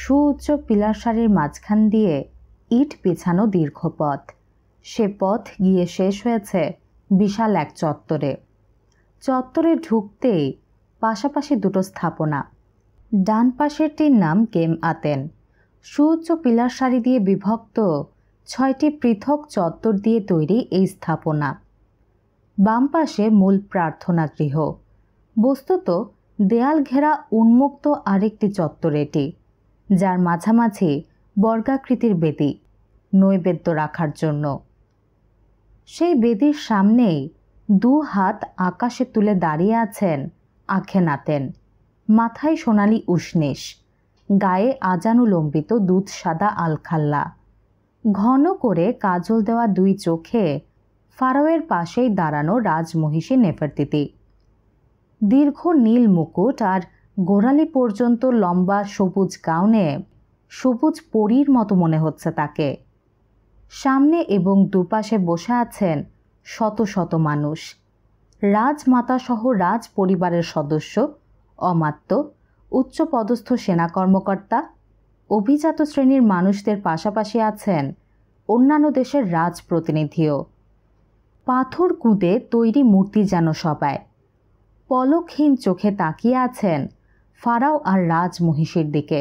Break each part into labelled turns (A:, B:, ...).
A: সুউচ্চ পিলার মাঝখান দিয়ে ইট বিছানো দীর্ঘ পথ সে পথ গিয়ে শেষ হয়েছে বিশাল এক চত্বরে চত্বরে ঢুকতেই পাশাপাশি দুটো স্থাপনা ডান পাশেরটির নাম গেম আতেন সুউচ্চ পিলার সারি দিয়ে বিভক্ত ছয়টি পৃথক চত্বর দিয়ে তৈরি এই স্থাপনা বাম পাশে মূল প্রার্থনা গৃহ বস্তুত দেয়াল ঘেরা উন্মুক্ত আরেকটি চত্বর এটি যার মাঝামাঝি বর্গাকৃতির বেদি নৈবেদ্য রাখার জন্য সেই বেদির সামনেই দু হাত আকাশে তুলে দাঁড়িয়ে আছেন নাতেন মাথায় সোনালি উষ্ণেষ গায়ে আজানুলম্বিত দুধ সাদা আলখাল্লা ঘন করে কাজল দেওয়া দুই চোখে ফারোয়ের পাশেই দাঁড়ানো রাজমহিষী নেফারতিতি দীর্ঘ নীল মুকুট আর গোড়ালি পর্যন্ত লম্বা সবুজ গাউনে সবুজ পরীর মতো মনে হচ্ছে তাকে সামনে এবং দুপাশে বসে আছেন শত শত মানুষ রাজমাতাসহ রাজ পরিবারের সদস্য অমাত্য উচ্চপদস্থ সেনা কর্মকর্তা অভিজাত শ্রেণীর মানুষদের পাশাপাশি আছেন অন্যান্য দেশের রাজ প্রতিনিধিও পাথর কুঁদে তৈরি মূর্তি যেন সবাই পলকহীন চোখে তাকিয়ে আছেন ফারাও আর রাজ মহিষীর দিকে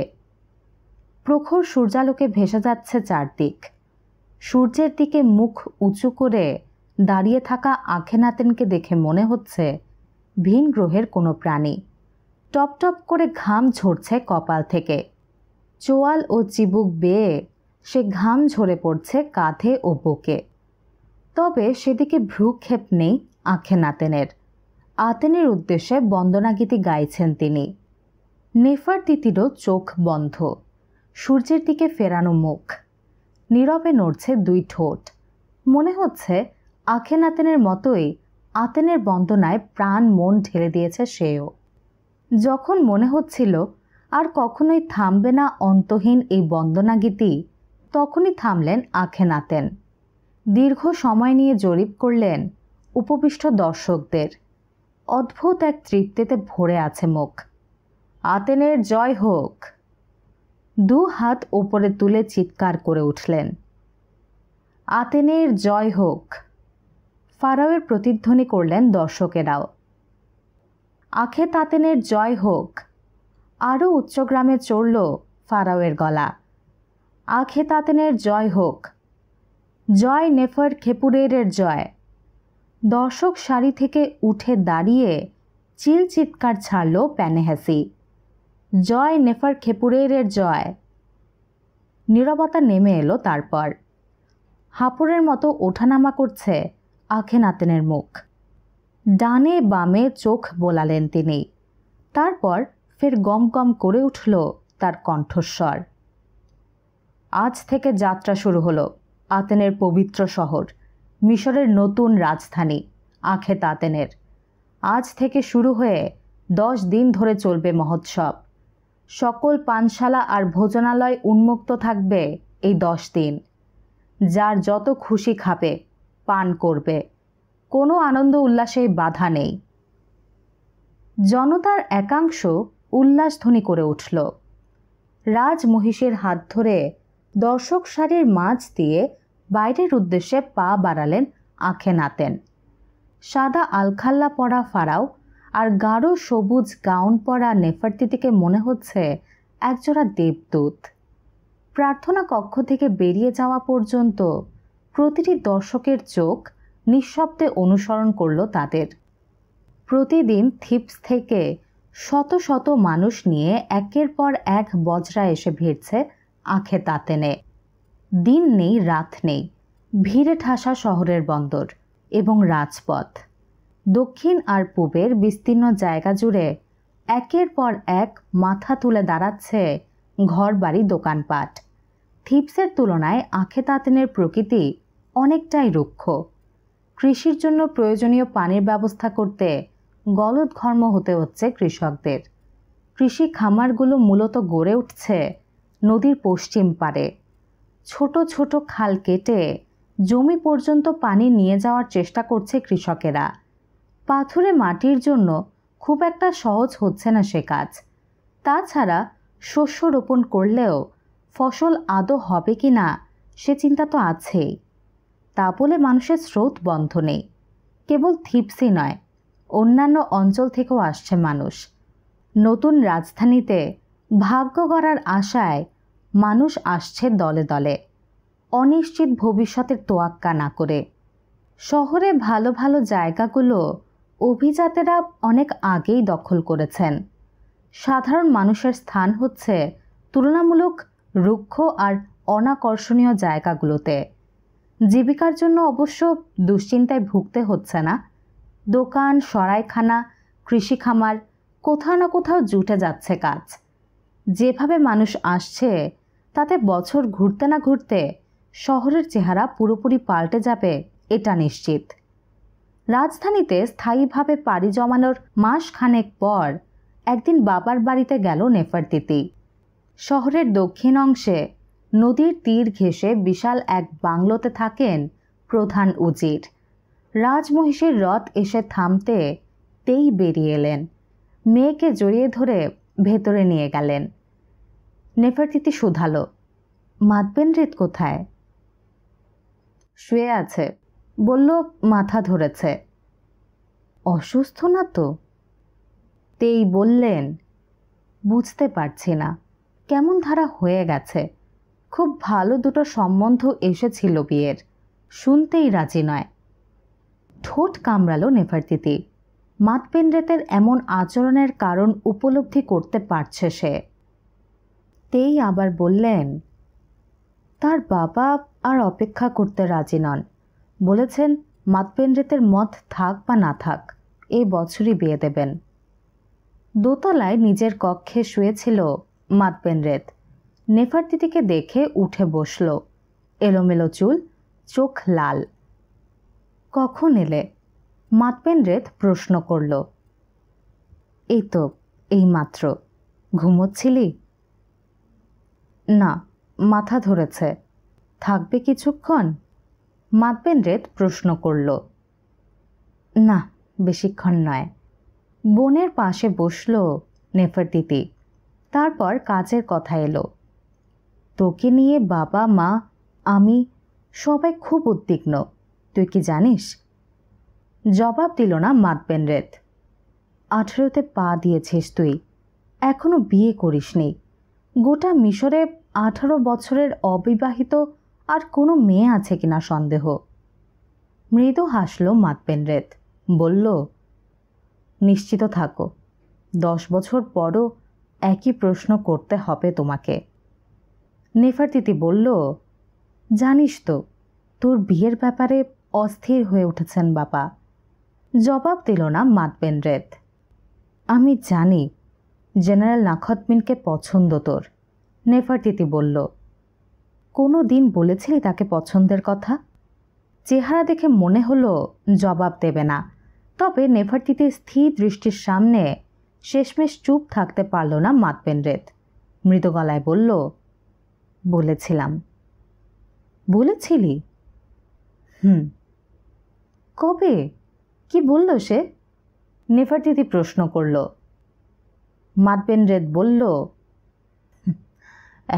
A: প্রখর সূর্যালোকে ভেসে যাচ্ছে চারদিক সূর্যের দিকে মুখ উঁচু করে দাঁড়িয়ে থাকা আখেনাতেনকে দেখে মনে হচ্ছে ভিন গ্রহের কোনো প্রাণী টপ টপ করে ঘাম ঝরছে কপাল থেকে চোয়াল ও চিবুক বেয়ে সে ঘাম ঝরে পড়ছে কাঁধে ও বুকে তবে সেদিকে ভ্রুক্ষেপ নেই আখেনাতেনের আতেনের উদ্দেশ্যে বন্দনাগীতি গাইছেন তিনি নেফার নেফারতিতিরও চোখ বন্ধ সূর্যের দিকে ফেরানো মুখ নীরবে নড়ছে দুই ঠোঁট মনে হচ্ছে আখেন আতেনের মতোই আতেনের বন্দনায় প্রাণ মন ঢেলে দিয়েছে সেও যখন মনে হচ্ছিল আর কখনোই থামবে না অন্তহীন এই বন্দনা গীতি তখনই থামলেন আখেন আতেন দীর্ঘ সময় নিয়ে জরিপ করলেন উপবিষ্ট দর্শকদের অদ্ভুত এক তৃপ্তিতে ভরে আছে মুখ আতেনের জয় হোক দু হাত ওপরে তুলে চিৎকার করে উঠলেন আতেনের জয় হোক ফারাওয়ের প্রতিধ্বনি করলেন দর্শকেরাও আখে তাতেনের জয় হোক আরও উচ্চগ্রামে চড়ল ফারাওয়ের গলা আখে তাতেনের জয় হোক জয় নেফার খেপুরের জয় দর্শক সারি থেকে উঠে দাঁড়িয়ে চিল চিৎকার ছাড়ল প্যানেহাসি জয় নেফার খেপুরের জয় নিরবতা নেমে এলো তারপর হাঁপুরের মতো ওঠানামা করছে আখেনাতেনের মুখ ডানে বামে চোখ বোলালেন তিনি তারপর ফের গম গম করে উঠল তার কণ্ঠস্বর আজ থেকে যাত্রা শুরু হলো আতেনের পবিত্র শহর মিশরের নতুন রাজধানী আখে তাতেনের আজ থেকে শুরু হয়ে দশ দিন ধরে চলবে মহোৎসব সকল পানশালা আর ভোজনালয় উন্মুক্ত থাকবে এই দশ দিন যার যত খুশি খাবে পান করবে কোনো আনন্দ উল্লাসে বাধা নেই জনতার একাংশ উল্লাসধ্বনি করে উঠল রাজমহিষের হাত ধরে দর্শক সারির মাঝ দিয়ে বাইরের উদ্দেশ্যে পা বাড়ালেন আঁখে নাতেন সাদা আলখাল্লা পরা ফারাও আর গাঢ় সবুজ গাউন পরা নেফারতিটিকে মনে হচ্ছে একজোড়া দেবদূত প্রার্থনা কক্ষ থেকে বেরিয়ে যাওয়া পর্যন্ত প্রতিটি দর্শকের চোখ নিঃশব্দে অনুসরণ করল তাদের প্রতিদিন থিপস থেকে শত শত মানুষ নিয়ে একের পর এক বজরা এসে ভিড়ছে আখে তাঁতেনে দিন নেই রাত নেই ভিড়ে ঠাসা শহরের বন্দর এবং রাজপথ দক্ষিণ আর পূবের বিস্তীর্ণ জায়গা জুড়ে একের পর এক মাথা তুলে দাঁড়াচ্ছে ঘর বাড়ি দোকানপাট থিপসের তুলনায় আখে তাঁতিনের প্রকৃতি অনেকটাই রুক্ষ কৃষির জন্য প্রয়োজনীয় পানির ব্যবস্থা করতে গলদঘর্ম হতে হচ্ছে কৃষকদের কৃষি খামারগুলো মূলত গড়ে উঠছে নদীর পশ্চিম পারে ছোট ছোট খাল কেটে জমি পর্যন্ত পানি নিয়ে যাওয়ার চেষ্টা করছে কৃষকেরা পাথুরে মাটির জন্য খুব একটা সহজ হচ্ছে না সে কাজ তাছাড়া শস্য রোপণ করলেও ফসল আদৌ হবে কি না সে চিন্তা তো আছেই তা বলে মানুষের স্রোত বন্ধ নেই কেবল থিপসি নয় অন্যান্য অঞ্চল থেকেও আসছে মানুষ নতুন রাজধানীতে ভাগ্য গড়ার আশায় মানুষ আসছে দলে দলে অনিশ্চিত ভবিষ্যতের তোয়াক্কা না করে শহরে ভালো ভালো জায়গাগুলো অভিজাতেরা অনেক আগেই দখল করেছেন সাধারণ মানুষের স্থান হচ্ছে তুলনামূলক রুক্ষ আর অনাকর্ষণীয় জায়গাগুলোতে জীবিকার জন্য অবশ্য দুশ্চিন্তায় ভুগতে হচ্ছে না দোকান সরাইখানা কৃষি খামার কোথাও না কোথাও জুটে যাচ্ছে কাজ যেভাবে মানুষ আসছে তাতে বছর ঘুরতে না ঘুরতে শহরের চেহারা পুরোপুরি পাল্টে যাবে এটা নিশ্চিত রাজধানীতে স্থায়ীভাবে পাড়ি জমানোর মাসখানেক পর একদিন বাবার বাড়িতে গেল নেফারতিতি শহরের দক্ষিণ অংশে নদীর তীর ঘেঁষে বিশাল এক বাংলোতে থাকেন প্রধান উজির রাজমহিষীর রথ এসে থামতে তেই বেরিয়ে এলেন মেয়েকে জড়িয়ে ধরে ভেতরে নিয়ে গেলেন নেফারতিতি শুধালো মাতবেন রেত কোথায় শুয়ে আছে বলল মাথা ধরেছে অসুস্থ না তো তেই বললেন বুঝতে পারছি না কেমন ধারা হয়ে গেছে খুব ভালো দুটো সম্বন্ধ এসেছিল বিয়ের শুনতেই রাজি নয় ঠোঁট কামড়ালো নেফারতিতি মাতপেন্ডেতের এমন আচরণের কারণ উপলব্ধি করতে পারছে সে তেই আবার বললেন তার বাবা আর অপেক্ষা করতে রাজি নন বলেছেন মাতপেন্দ্রেতের মত থাক বা না থাক এ বছরই বিয়ে দেবেন দোতলায় নিজের কক্ষে শুয়েছিল মাতপেন্দ্রেত নেফারতিটিকে দেখে উঠে বসল এলোমেলো চুল চোখ লাল কখন এলে মাতপেন্দ্রেত প্রশ্ন করল এই তো এই মাত্র ঘুমোচ্ছিলি না মাথা ধরেছে থাকবে কিছুক্ষণ মাতবেন রেত প্রশ্ন করল না বেশিক্ষণ নয় বোনের পাশে বসল নেফারতিতি তারপর কাজের কথা এলো তোকে নিয়ে বাবা মা আমি সবাই খুব উদ্বিগ্ন তুই কি জানিস জবাব দিল না মাতবেন রেত আঠেরোতে পা দিয়েছিস তুই এখনও বিয়ে করিসনি গোটা মিশরে আঠারো বছরের অবিবাহিত আর কোনো মেয়ে আছে কিনা সন্দেহ মৃদু হাসল মাতপেনরেত বলল নিশ্চিত থাকো দশ বছর পরও একই প্রশ্ন করতে হবে তোমাকে নেফারতিতি বলল জানিস তো তোর বিয়ের ব্যাপারে অস্থির হয়ে উঠেছেন বাবা জবাব দিল না মাতবেনরেত আমি জানি জেনারেল নাখতমিনকে পছন্দ তোর নেফারতিতি বলল কোনো দিন বলেছিলি তাকে পছন্দের কথা চেহারা দেখে মনে হলো জবাব দেবে না তবে নেফারটিতে স্থির দৃষ্টির সামনে শেষমেশ চুপ থাকতে পারল না মাতবেন রেত মৃদু গলায় বলল বলেছিলাম বলেছিলি হুম কবে কি বলল সে নেভারটিতে প্রশ্ন করল মাতবেন রেত বলল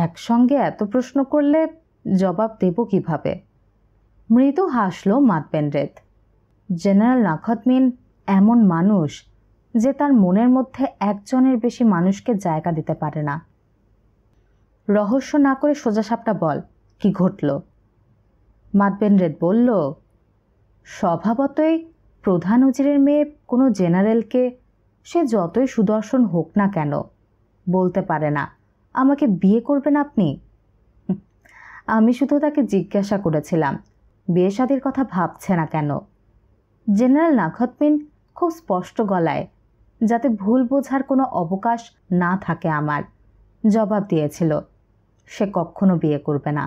A: একসঙ্গে এত প্রশ্ন করলে জবাব দেব কিভাবে মৃদু হাসল মাতবেন্দ্রেত জেনারেল নাখতমিন এমন মানুষ যে তার মনের মধ্যে একজনের বেশি মানুষকে জায়গা দিতে পারে না রহস্য না করে সোজাসাপটা বল কি ঘটল মাতবেন্দ্রেত বলল স্বভাবতই প্রধান উজিরের মেয়ে কোনো জেনারেলকে সে যতই সুদর্শন হোক না কেন বলতে পারে না আমাকে বিয়ে করবেন আপনি আমি শুধু তাকে জিজ্ঞাসা করেছিলাম বিয়ে সাদির কথা ভাবছে না কেন জেনারেল নাখতমিন খুব স্পষ্ট গলায় যাতে ভুল বোঝার কোনো অবকাশ না থাকে আমার জবাব দিয়েছিল সে কখনো বিয়ে করবে না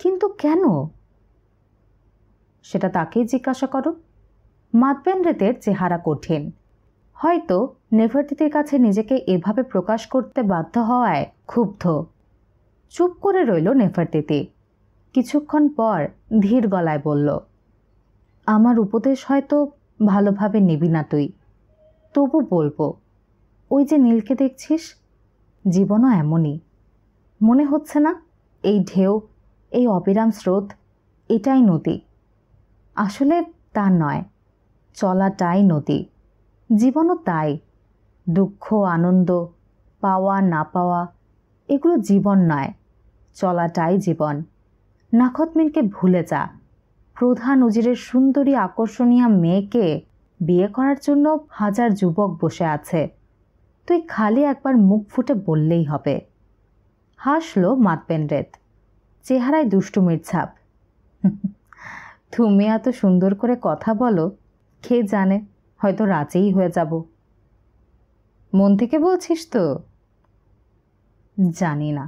A: কিন্তু কেন সেটা তাকেই জিজ্ঞাসা করো রেতের চেহারা কঠিন হয়তো নেভার্তিতির কাছে নিজেকে এভাবে প্রকাশ করতে বাধ্য হওয়ায় ক্ষুব্ধ চুপ করে রইল নেফারতিতি কিছুক্ষণ পর ধীর গলায় বলল আমার উপদেশ হয়তো ভালোভাবে নিবি না তুই তবু বলবো ওই যে নীলকে দেখছিস জীবনও এমনই মনে হচ্ছে না এই ঢেউ এই অবিরাম স্রোত এটাই নদী আসলে তা নয় চলাটাই নদী জীবনও তাই দুঃখ আনন্দ পাওয়া না পাওয়া এগুলো জীবন নয় চলাটাই জীবন নাখতমিনকে ভুলে যা প্রধান উজিরের সুন্দরী আকর্ষণীয় মেয়েকে বিয়ে করার জন্য হাজার যুবক বসে আছে তুই খালি একবার মুখ ফুটে বললেই হবে হাসলো মাতবেনরেত চেহারায় দুষ্টুমির ছাপ তুমি এত সুন্দর করে কথা বলো খেয়ে জানে হয়তো রাজেই হয়ে যাব মন থেকে বলছিস তো জানি না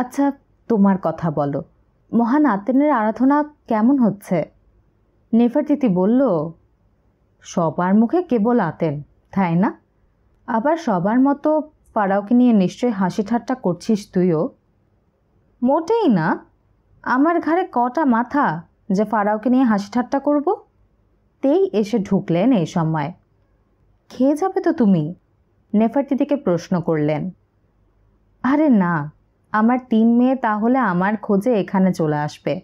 A: আচ্ছা তোমার কথা বলো মহান আতেনের আরাধনা কেমন হচ্ছে নেফারতিতি বলল সবার মুখে কেবল আতেন তাই না আবার সবার মতো পাড়াওকে নিয়ে নিশ্চয়ই হাসি ঠাট্টা করছিস তুইও মোটেই না আমার ঘাড়ে কটা মাথা যে ফারাওকে নিয়ে হাসি ঠাট্টা করবো তেই এসে ঢুকলেন এই সময় খেয়ে যাবে তো তুমি নেফারতিদিকে প্রশ্ন করলেন আরে না আমার তিন মেয়ে তাহলে আমার খোঁজে এখানে চলে আসবে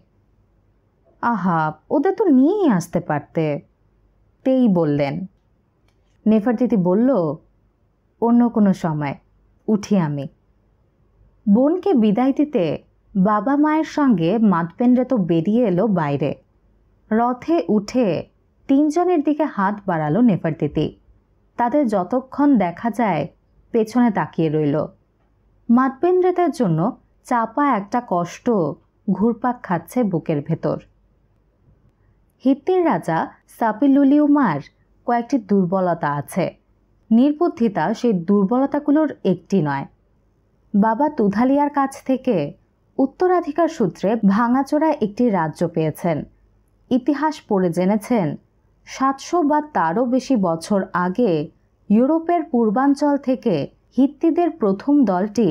A: আহা ওদের তো নিয়েই আসতে পারতে তেই বললেন দিদি বলল অন্য কোনো সময় উঠি আমি বোনকে বিদায় দিতে বাবা মায়ের সঙ্গে মাতপেন্দ্রে তো বেরিয়ে এলো বাইরে রথে উঠে তিনজনের দিকে হাত বাড়ালো নেফারতিতি তাদের যতক্ষণ দেখা যায় পেছনে তাকিয়ে রইল মাতবেন্দ্রেতার জন্য চাপা একটা কষ্ট ঘুরপাক খাচ্ছে বুকের ভেতর হিত্তির রাজা সাপিলুলিউমার কয়েকটি দুর্বলতা আছে নির্বুদ্ধিতা সেই দুর্বলতাগুলোর একটি নয় বাবা তুধালিয়ার কাছ থেকে উত্তরাধিকার সূত্রে ভাঙাচোরা একটি রাজ্য পেয়েছেন ইতিহাস পড়ে জেনেছেন সাতশো বা তারও বেশি বছর আগে ইউরোপের পূর্বাঞ্চল থেকে হিত্তিদের প্রথম দলটি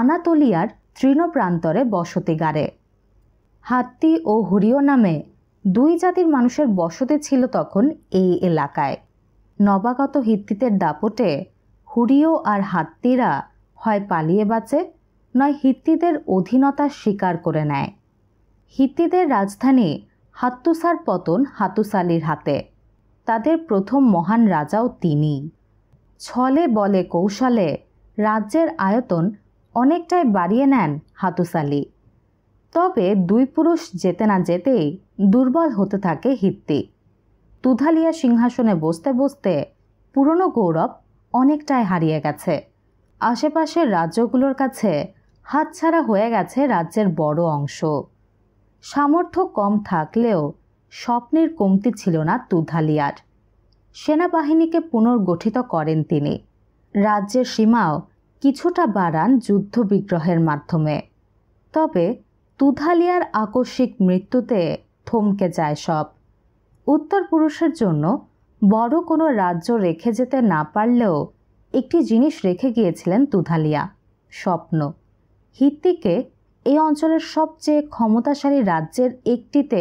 A: আনাতোলিয়ার তৃণপ্রান্তরে বসতি গাড়ে হাত্তি ও হুরিও নামে দুই জাতির মানুষের বসতি ছিল তখন এই এলাকায় নবাগত হিত্তিদের দাপটে হুরিও আর হাত্তিরা হয় পালিয়ে বাঁচে নয় হিত্তিদের অধীনতা স্বীকার করে নেয় হিত্তিদের রাজধানী হাত্তুসার পতন হাতুসালির হাতে তাদের প্রথম মহান রাজাও তিনি ছলে বলে কৌশলে রাজ্যের আয়তন অনেকটাই বাড়িয়ে নেন হাতুসালি তবে দুই পুরুষ যেতে না যেতেই দুর্বল হতে থাকে হিত্তি তুধালিয়া সিংহাসনে বসতে বসতে পুরনো গৌরব অনেকটাই হারিয়ে গেছে আশেপাশের রাজ্যগুলোর কাছে হাতছাড়া হয়ে গেছে রাজ্যের বড় অংশ সামর্থ্য কম থাকলেও স্বপ্নের কমতি ছিল না তুধালিয়ার সেনাবাহিনীকে পুনর্গঠিত করেন তিনি রাজ্যের সীমাও কিছুটা বাড়ান যুদ্ধবিগ্রহের মাধ্যমে তবে তুধালিয়ার আকস্মিক মৃত্যুতে থমকে যায় সব উত্তর পুরুষের জন্য বড় কোনো রাজ্য রেখে যেতে না পারলেও একটি জিনিস রেখে গিয়েছিলেন তুধালিয়া স্বপ্ন হিত্তিকে এই অঞ্চলের সবচেয়ে ক্ষমতাশালী রাজ্যের একটিতে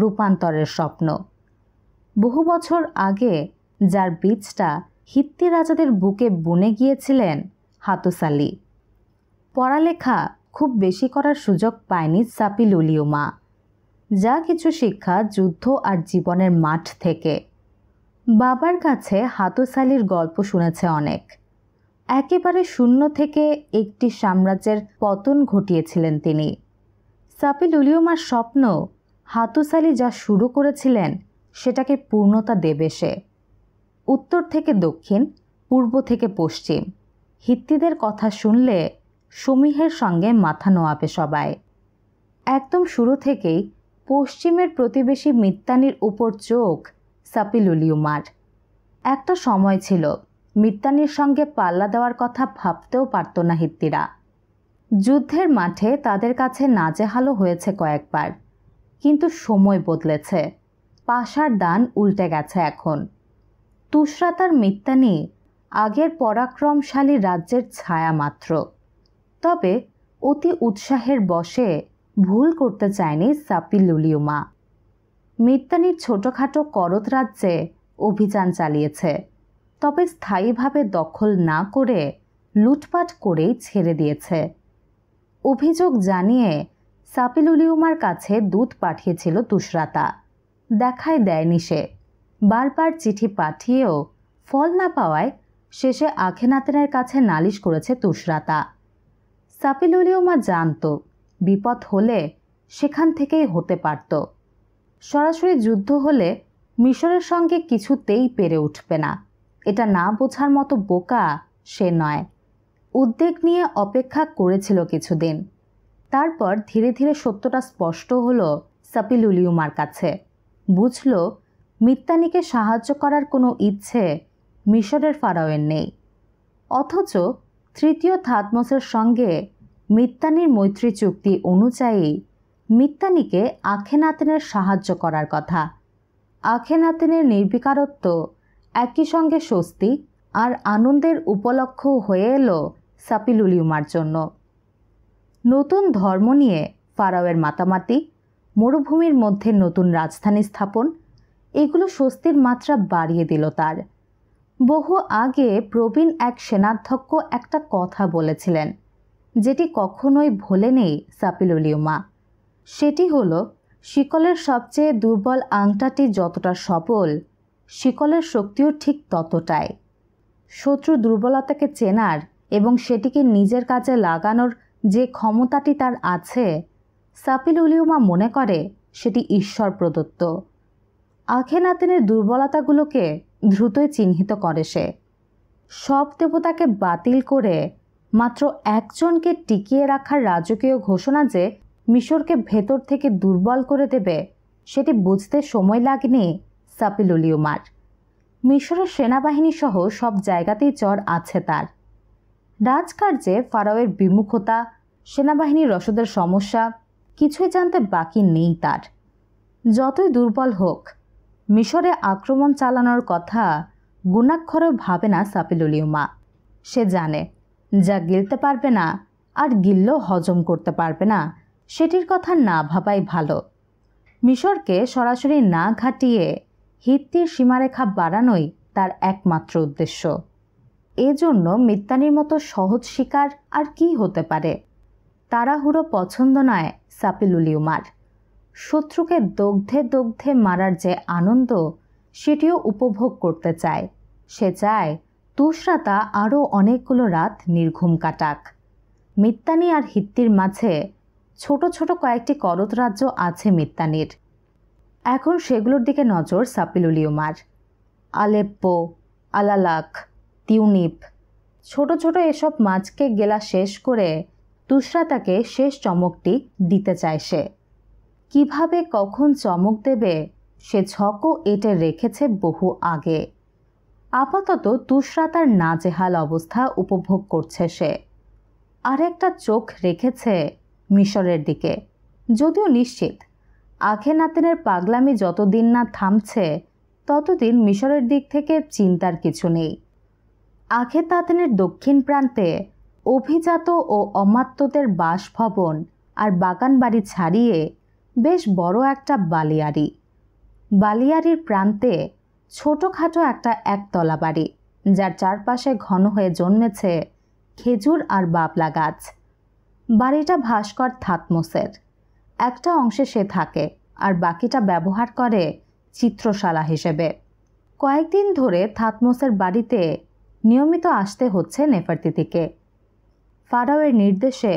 A: রূপান্তরের স্বপ্ন বহু বছর আগে যার বীজটা হিত্তি রাজাদের বুকে বুনে গিয়েছিলেন হাতুসালি পড়ালেখা খুব বেশি করার সুযোগ পায়নি মা যা কিছু শিক্ষা যুদ্ধ আর জীবনের মাঠ থেকে বাবার কাছে হাতুসালির গল্প শুনেছে অনেক একেবারে শূন্য থেকে একটি সাম্রাজ্যের পতন ঘটিয়েছিলেন তিনি মার স্বপ্ন হাতুসালি যা শুরু করেছিলেন সেটাকে পূর্ণতা দেবে সে উত্তর থেকে দক্ষিণ পূর্ব থেকে পশ্চিম হিত্তিদের কথা শুনলে সমীহের সঙ্গে মাথা নোয়াবে সবাই একদম শুরু থেকেই পশ্চিমের প্রতিবেশী মিত্তানির উপর চোখ সাপিলুলিউমার একটা সময় ছিল মিত্তানির সঙ্গে পাল্লা দেওয়ার কথা ভাবতেও পারত না হিত্তিরা যুদ্ধের মাঠে তাদের কাছে নাজেহালো হয়েছে কয়েকবার কিন্তু সময় বদলেছে পাশার দান উল্টে গেছে এখন তুষরাতার মিত্তানি আগের পরাক্রমশালী রাজ্যের ছায়া মাত্র তবে অতি উৎসাহের বসে ভুল করতে চায়নি সাপি লুলিউমা মিত্তানির ছোটোখাটো করত রাজ্যে অভিযান চালিয়েছে তবে স্থায়ীভাবে দখল না করে লুটপাট করেই ছেড়ে দিয়েছে অভিযোগ জানিয়ে সাপিলুলিউমার কাছে দুধ পাঠিয়েছিল তুষরাতা দেখায় দেয়নি সে বারবার চিঠি পাঠিয়েও ফল না পাওয়ায় শেষে আখেনাতেনের কাছে নালিশ করেছে তুষরাতা সাপিলুলিউমা জানত বিপদ হলে সেখান থেকেই হতে পারত সরাসরি যুদ্ধ হলে মিশরের সঙ্গে কিছুতেই পেরে উঠবে না এটা না বোঝার মতো বোকা সে নয় উদ্বেগ নিয়ে অপেক্ষা করেছিল কিছুদিন তারপর ধীরে ধীরে সত্যটা স্পষ্ট হলো সাপিলুলিউমার কাছে বুঝল মিত্তানিকে সাহায্য করার কোনো ইচ্ছে মিশরের ফারাওয়ের নেই অথচ তৃতীয় থাতমসের সঙ্গে মিত্তানির মৈত্রী চুক্তি অনুযায়ী মিত্তানিকে আখেনাতেনের সাহায্য করার কথা আখেনাতেনের নির্বিকারত্ব একই সঙ্গে স্বস্তি আর আনন্দের উপলক্ষ হয়ে এলো সাপিলুলিউমার জন্য নতুন ধর্ম নিয়ে ফারাওয়ের মাতামাতি মরুভূমির মধ্যে নতুন রাজধানী স্থাপন এগুলো স্বস্তির মাত্রা বাড়িয়ে দিল তার বহু আগে প্রবীণ এক সেনাধ্যক্ষ একটা কথা বলেছিলেন যেটি কখনোই ভোলে নেই মা সেটি হল শিকলের সবচেয়ে দুর্বল আংটাটি যতটা সফল শিকলের শক্তিও ঠিক ততটাই শত্রু দুর্বলতাকে চেনার এবং সেটিকে নিজের কাজে লাগানোর যে ক্ষমতাটি তার আছে সাপিল উলিউমা মনে করে সেটি ঈশ্বর প্রদত্ত আখেনাতেনের দুর্বলতাগুলোকে দ্রুতই চিহ্নিত করে সে সব দেবতাকে বাতিল করে মাত্র একজনকে টিকিয়ে রাখার রাজকীয় ঘোষণা যে মিশরকে ভেতর থেকে দুর্বল করে দেবে সেটি বুঝতে সময় লাগেনি সাপিলুলিউমার মিশরের সেনাবাহিনী সহ সব জায়গাতেই চর আছে তার রাজকার্যে ফারাওয়ের বিমুখতা সেনাবাহিনীর রসদের সমস্যা কিছুই জানতে বাকি নেই তার যতই দুর্বল হোক মিশরে আক্রমণ চালানোর কথা গুণাক্ষরেও ভাবে না সাপিলুলিউমা সে জানে যা গিলতে পারবে না আর গিললেও হজম করতে পারবে না সেটির কথা না ভাবাই ভালো মিশরকে সরাসরি না ঘাটিয়ে হিত্তির সীমারেখা বাড়ানোই তার একমাত্র উদ্দেশ্য এজন্য মিত্তানির মতো সহজ শিকার আর কি হতে পারে তাড়াহুড়ো পছন্দ নয় সাপিলুল উমার শত্রুকে দগ্ধে দগ্ধে মারার যে আনন্দ সেটিও উপভোগ করতে চায় সে চায় তুষরাতা আরও অনেকগুলো রাত নির্ঘুম কাটাক মিত্তানি আর হিত্তির মাঝে ছোট ছোট কয়েকটি করত রাজ্য আছে মিত্তানির এখন সেগুলোর দিকে নজর সাপিলুল উমার আলেপ্পো আলালাক তিউনিপ ছোট ছোট এসব মাছকে গেলা শেষ করে তুষরাতাকে শেষ চমকটি দিতে চায় সে কীভাবে কখন চমক দেবে সে ছকও এটে রেখেছে বহু আগে আপাতত তুষরাতার নাজেহাল অবস্থা উপভোগ করছে সে আর একটা চোখ রেখেছে মিশরের দিকে যদিও নিশ্চিত আখেনাতেনের পাগলামি যতদিন না থামছে ততদিন মিশরের দিক থেকে চিন্তার কিছু নেই আখেতাতেনের দক্ষিণ প্রান্তে অভিজাত ও অমাত্যদের বাসভবন আর বাগান বাড়ি ছাড়িয়ে বেশ বড় একটা বালিয়ারি বালিয়ারির প্রান্তে ছোটোখাটো একটা একতলা বাড়ি যার চারপাশে ঘন হয়ে জন্মেছে খেজুর আর বাবলা গাছ বাড়িটা ভাস্কর থাতমোসের একটা অংশে সে থাকে আর বাকিটা ব্যবহার করে চিত্রশালা হিসেবে কয়েকদিন ধরে থাতমোসের বাড়িতে নিয়মিত আসতে হচ্ছে নেফারতিতিকে ফারাওয়ের নির্দেশে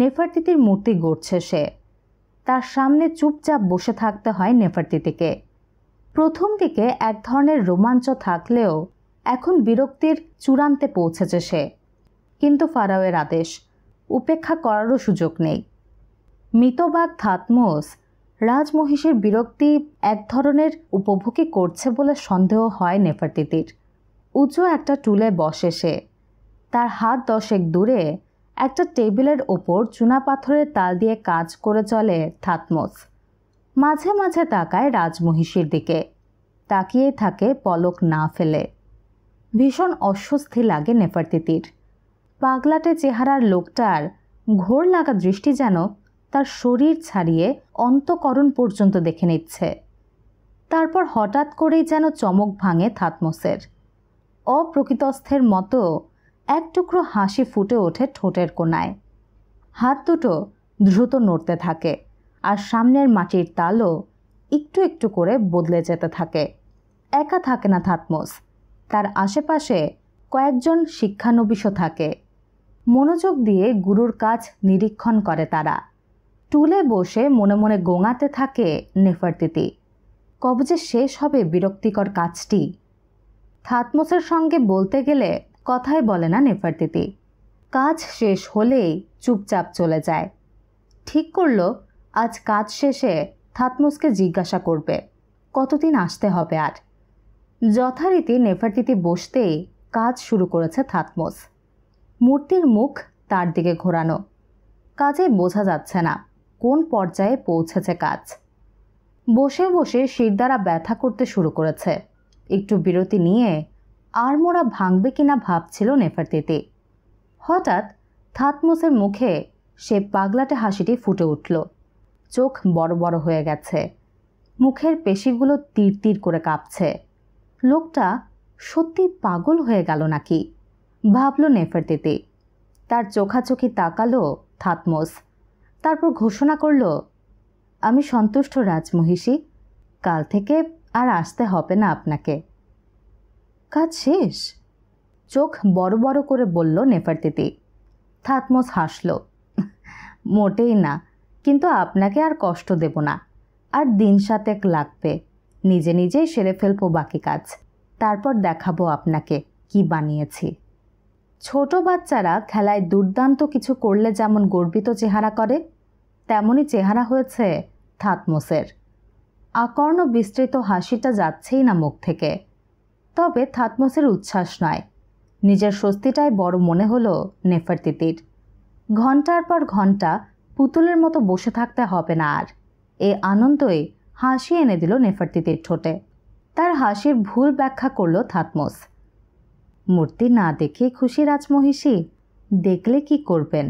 A: নেফারতিতির মূর্তি গড়ছে সে তার সামনে চুপচাপ বসে থাকতে হয় নেফারতিতিকে প্রথম দিকে এক ধরনের রোমাঞ্চ থাকলেও এখন বিরক্তির চূড়ান্তে পৌঁছেছে সে কিন্তু ফারাওয়ের আদেশ উপেক্ষা করারও সুযোগ নেই মিতবাগ থাতমোস রাজমহিষের বিরক্তি এক ধরনের উপভোগী করছে বলে সন্দেহ হয় নেফারতিতির উঁচু একটা টুলে বসে সে তার হাত দশেক দূরে একটা টেবিলের ওপর চুনা পাথরের তাল দিয়ে কাজ করে চলে থাতমস মাঝে মাঝে তাকায় রাজমহিষীর দিকে তাকিয়ে থাকে পলক না ফেলে ভীষণ অস্বস্তি লাগে নেফারতিতির পাগলাটে চেহারার লোকটার ঘোর লাগা দৃষ্টি যেন তার শরীর ছাড়িয়ে অন্তকরণ পর্যন্ত দেখে নিচ্ছে তারপর হঠাৎ করেই যেন চমক ভাঙে থাতমসের অপ্রকৃতস্থের মতো এক টুকরো হাসি ফুটে ওঠে ঠোঁটের কোনায় হাত দুটো দ্রুত নড়তে থাকে আর সামনের মাটির তালও একটু একটু করে বদলে যেতে থাকে একা থাকে না থাতমোস তার আশেপাশে কয়েকজন শিক্ষানবিশও থাকে মনোযোগ দিয়ে গুরুর কাজ নিরীক্ষণ করে তারা টুলে বসে মনে মনে গোঙাতে থাকে নেফারতিতি কবজে শেষ হবে বিরক্তিকর কাজটি থাতমোসের সঙ্গে বলতে গেলে কথাই বলে না নেফারতিতি কাজ শেষ হলেই চুপচাপ চলে যায় ঠিক করল আজ কাজ শেষে থাতমুসকে জিজ্ঞাসা করবে কতদিন আসতে হবে আর যথারীতি নেফারতিতি বসতেই কাজ শুরু করেছে থাতমুস মূর্তির মুখ তার দিকে ঘোরানো কাজে বোঝা যাচ্ছে না কোন পর্যায়ে পৌঁছেছে কাজ বসে বসে শির দ্বারা ব্যথা করতে শুরু করেছে একটু বিরতি নিয়ে আড়মোড়া ভাঙবে কিনা ভাবছিল নেফারতেতে হঠাৎ থাতমোসের মুখে সে পাগলাটে হাসিটি ফুটে উঠল চোখ বড় বড় হয়ে গেছে মুখের পেশিগুলো তীর তীর করে কাঁপছে লোকটা সত্যি পাগল হয়ে গেল নাকি ভাবল নেফেরতেতে তার চোখাচোখি তাকালো থাতমোস তারপর ঘোষণা করল আমি সন্তুষ্ট রাজমহিষী কাল থেকে আর আসতে হবে না আপনাকে কাজ শেষ চোখ বড় বড় করে বলল নেফারতিতি থাতমস হাসল মোটেই না কিন্তু আপনাকে আর কষ্ট দেব না আর দিন সাতেক লাগবে নিজে নিজেই সেরে ফেলবো বাকি কাজ তারপর দেখাবো আপনাকে কি বানিয়েছি ছোট বাচ্চারা খেলায় দুর্দান্ত কিছু করলে যেমন গর্বিত চেহারা করে তেমনই চেহারা হয়েছে থাতমসের আকর্ণ বিস্তৃত হাসিটা যাচ্ছেই না মুখ থেকে তবে থাতমসের উচ্ছ্বাস নয় নিজের স্বস্তিটাই বড় মনে হলো নেফারতিতির ঘন্টার পর ঘন্টা পুতুলের মতো বসে থাকতে হবে না আর এ আনন্দই হাসি এনে দিল নেফারতিতির ঠোঁটে তার হাসির ভুল ব্যাখ্যা করল থাতমস মূর্তি না দেখে খুশি রাজমহিষী দেখলে কি করবেন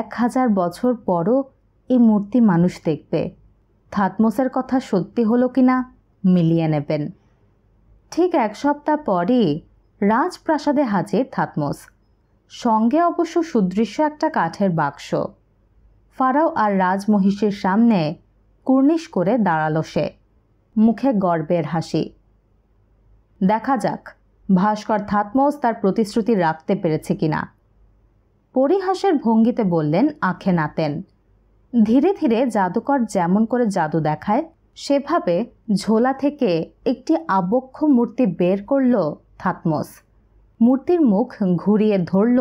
A: এক হাজার বছর পরও এই মূর্তি মানুষ দেখবে থাতমসের কথা সত্যি হলো কি না মিলিয়ে নেবেন ঠিক এক সপ্তাহ পরে রাজপ্রাসাদে হাজির থাতমস সঙ্গে অবশ্য সুদৃশ্য একটা কাঠের বাক্স ফারাও আর রাজমহিষের সামনে কুর্নিশ করে দাঁড়ালো সে মুখে গর্বের হাসি দেখা যাক ভাস্কর থাতমস তার প্রতিশ্রুতি রাখতে পেরেছে কিনা পরিহাসের ভঙ্গিতে বললেন আখে নাতেন ধীরে ধীরে জাদুকর যেমন করে জাদু দেখায় সেভাবে ঝোলা থেকে একটি আবক্ষ মূর্তি বের করল থাতমস মূর্তির মুখ ঘুরিয়ে ধরল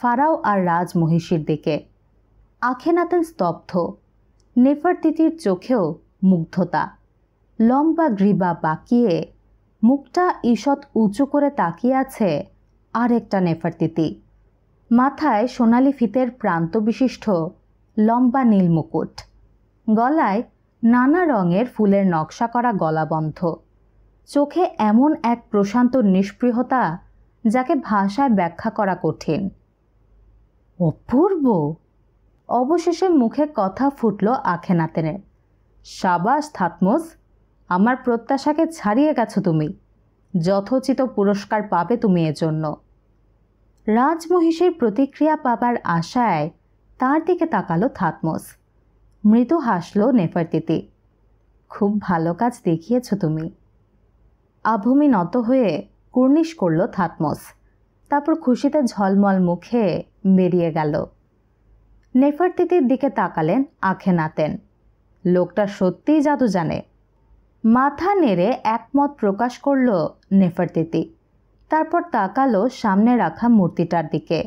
A: ফারাও আর রাজমহিষীর দিকে আখেনাতেন স্তব্ধ নেফারতিতির চোখেও মুগ্ধতা লম্বা গ্রীবা বাঁকিয়ে মুখটা ঈষৎ উঁচু করে তাকিয়ে আছে আরেকটা নেফারতিতি মাথায় সোনালি ফিতের প্রান্তবিশিষ্ট লম্বা নীল মুকুট গলায় নানা রঙের ফুলের নকশা করা গলাবন্ধ চোখে এমন এক প্রশান্ত নিষ্প্রিয়তা যাকে ভাষায় ব্যাখ্যা করা কঠিন অপূর্ব অবশেষে মুখে কথা ফুটল আখেনাতেনের সাবাস থাতমোস আমার প্রত্যাশাকে ছাড়িয়ে গেছো তুমি যথোচিত পুরস্কার পাবে তুমি এজন্য রাজমহিষের প্রতিক্রিয়া পাবার আশায় তার দিকে তাকালো থাতমোস মৃদু হাসল নেফারতিতি খুব ভালো কাজ দেখিয়েছ তুমি আভূমি নত হয়ে কুর্নিশ করল থাতমস তারপর খুশিতে ঝলমল মুখে বেরিয়ে গেল নেফারতিতির দিকে তাকালেন আখে নাতেন লোকটা সত্যিই জাদু জানে মাথা নেড়ে একমত প্রকাশ করল নেফারতিতি তারপর তাকালো সামনে রাখা মূর্তিটার দিকে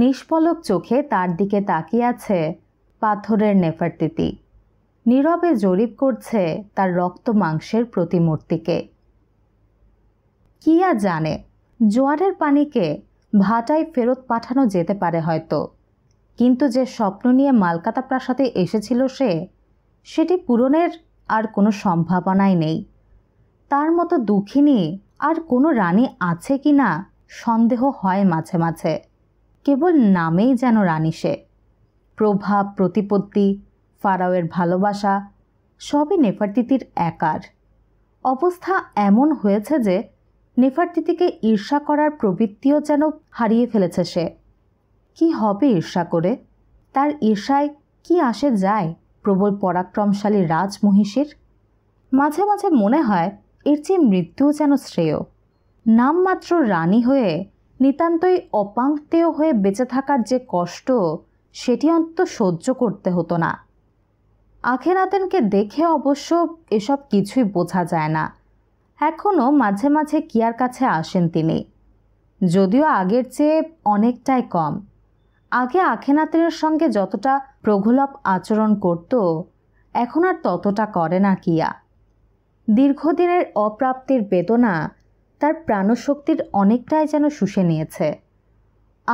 A: নিষ্পলক চোখে তার দিকে তাকিয়ে আছে পাথরের নেফারতিতি নীরবে জরিপ করছে তার রক্ত মাংসের প্রতিমূর্তিকে কিয়া জানে জোয়ারের পানিকে ভাটায় ফেরত পাঠানো যেতে পারে হয়তো কিন্তু যে স্বপ্ন নিয়ে মালকাতা প্রাসাদে এসেছিল সে সেটি পূরণের আর কোনো সম্ভাবনাই নেই তার মতো দুঃখিনী আর কোনো রানী আছে কি না সন্দেহ হয় মাঝে মাঝে কেবল নামেই যেন রানী সে প্রভাব প্রতিপত্তি ফারাওয়ের ভালোবাসা সবই নেফারতিতির একার অবস্থা এমন হয়েছে যে নেফারতিতিকে ঈর্ষা করার প্রবৃত্তিও যেন হারিয়ে ফেলেছে সে কি হবে ঈর্ষা করে তার ঈর্ষায় কি আসে যায় প্রবল পরাক্রমশালী রাজমহিষীর মাঝে মাঝে মনে হয় এর চেয়ে মৃত্যুও যেন শ্রেয় নামমাত্র রানী হয়ে নিতান্তই অপাঙ্ক্তেয় হয়ে বেঁচে থাকার যে কষ্ট সেটি অন্তত সহ্য করতে হতো না আখেনাতেনকে দেখে অবশ্য এসব কিছুই বোঝা যায় না এখনও মাঝে মাঝে কিয়ার কাছে আসেন তিনি যদিও আগের চেয়ে অনেকটাই কম আগে আখেনাতেনের সঙ্গে যতটা প্রঘুলপ আচরণ করত এখন আর ততটা করে না কিয়া দীর্ঘদিনের অপ্রাপ্তির বেদনা তার প্রাণশক্তির অনেকটাই যেন শুষে নিয়েছে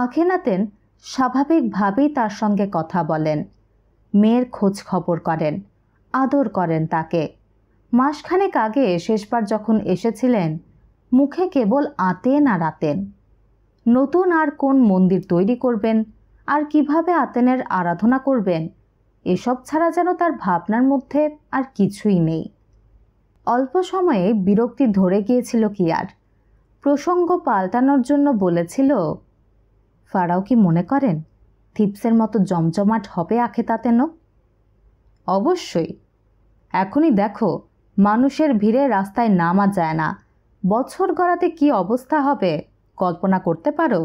A: আখেনাতেন স্বাভাবিকভাবেই তার সঙ্গে কথা বলেন মেয়ের খোঁজ খবর করেন আদর করেন তাকে মাসখানেক আগে শেষবার যখন এসেছিলেন মুখে কেবল আতেন আর আতেন নতুন আর কোন মন্দির তৈরি করবেন আর কিভাবে আতেনের আরাধনা করবেন এসব ছাড়া যেন তার ভাবনার মধ্যে আর কিছুই নেই অল্প সময়ে বিরক্তি ধরে গিয়েছিল কি আর প্রসঙ্গ পাল্টানোর জন্য বলেছিল ফারাও কি মনে করেন থিপসের মতো জমজমাট হবে আখে তাতেনও অবশ্যই এখনই দেখো মানুষের ভিড়ে রাস্তায় নামা যায় না বছর গড়াতে কি অবস্থা হবে কল্পনা করতে পারো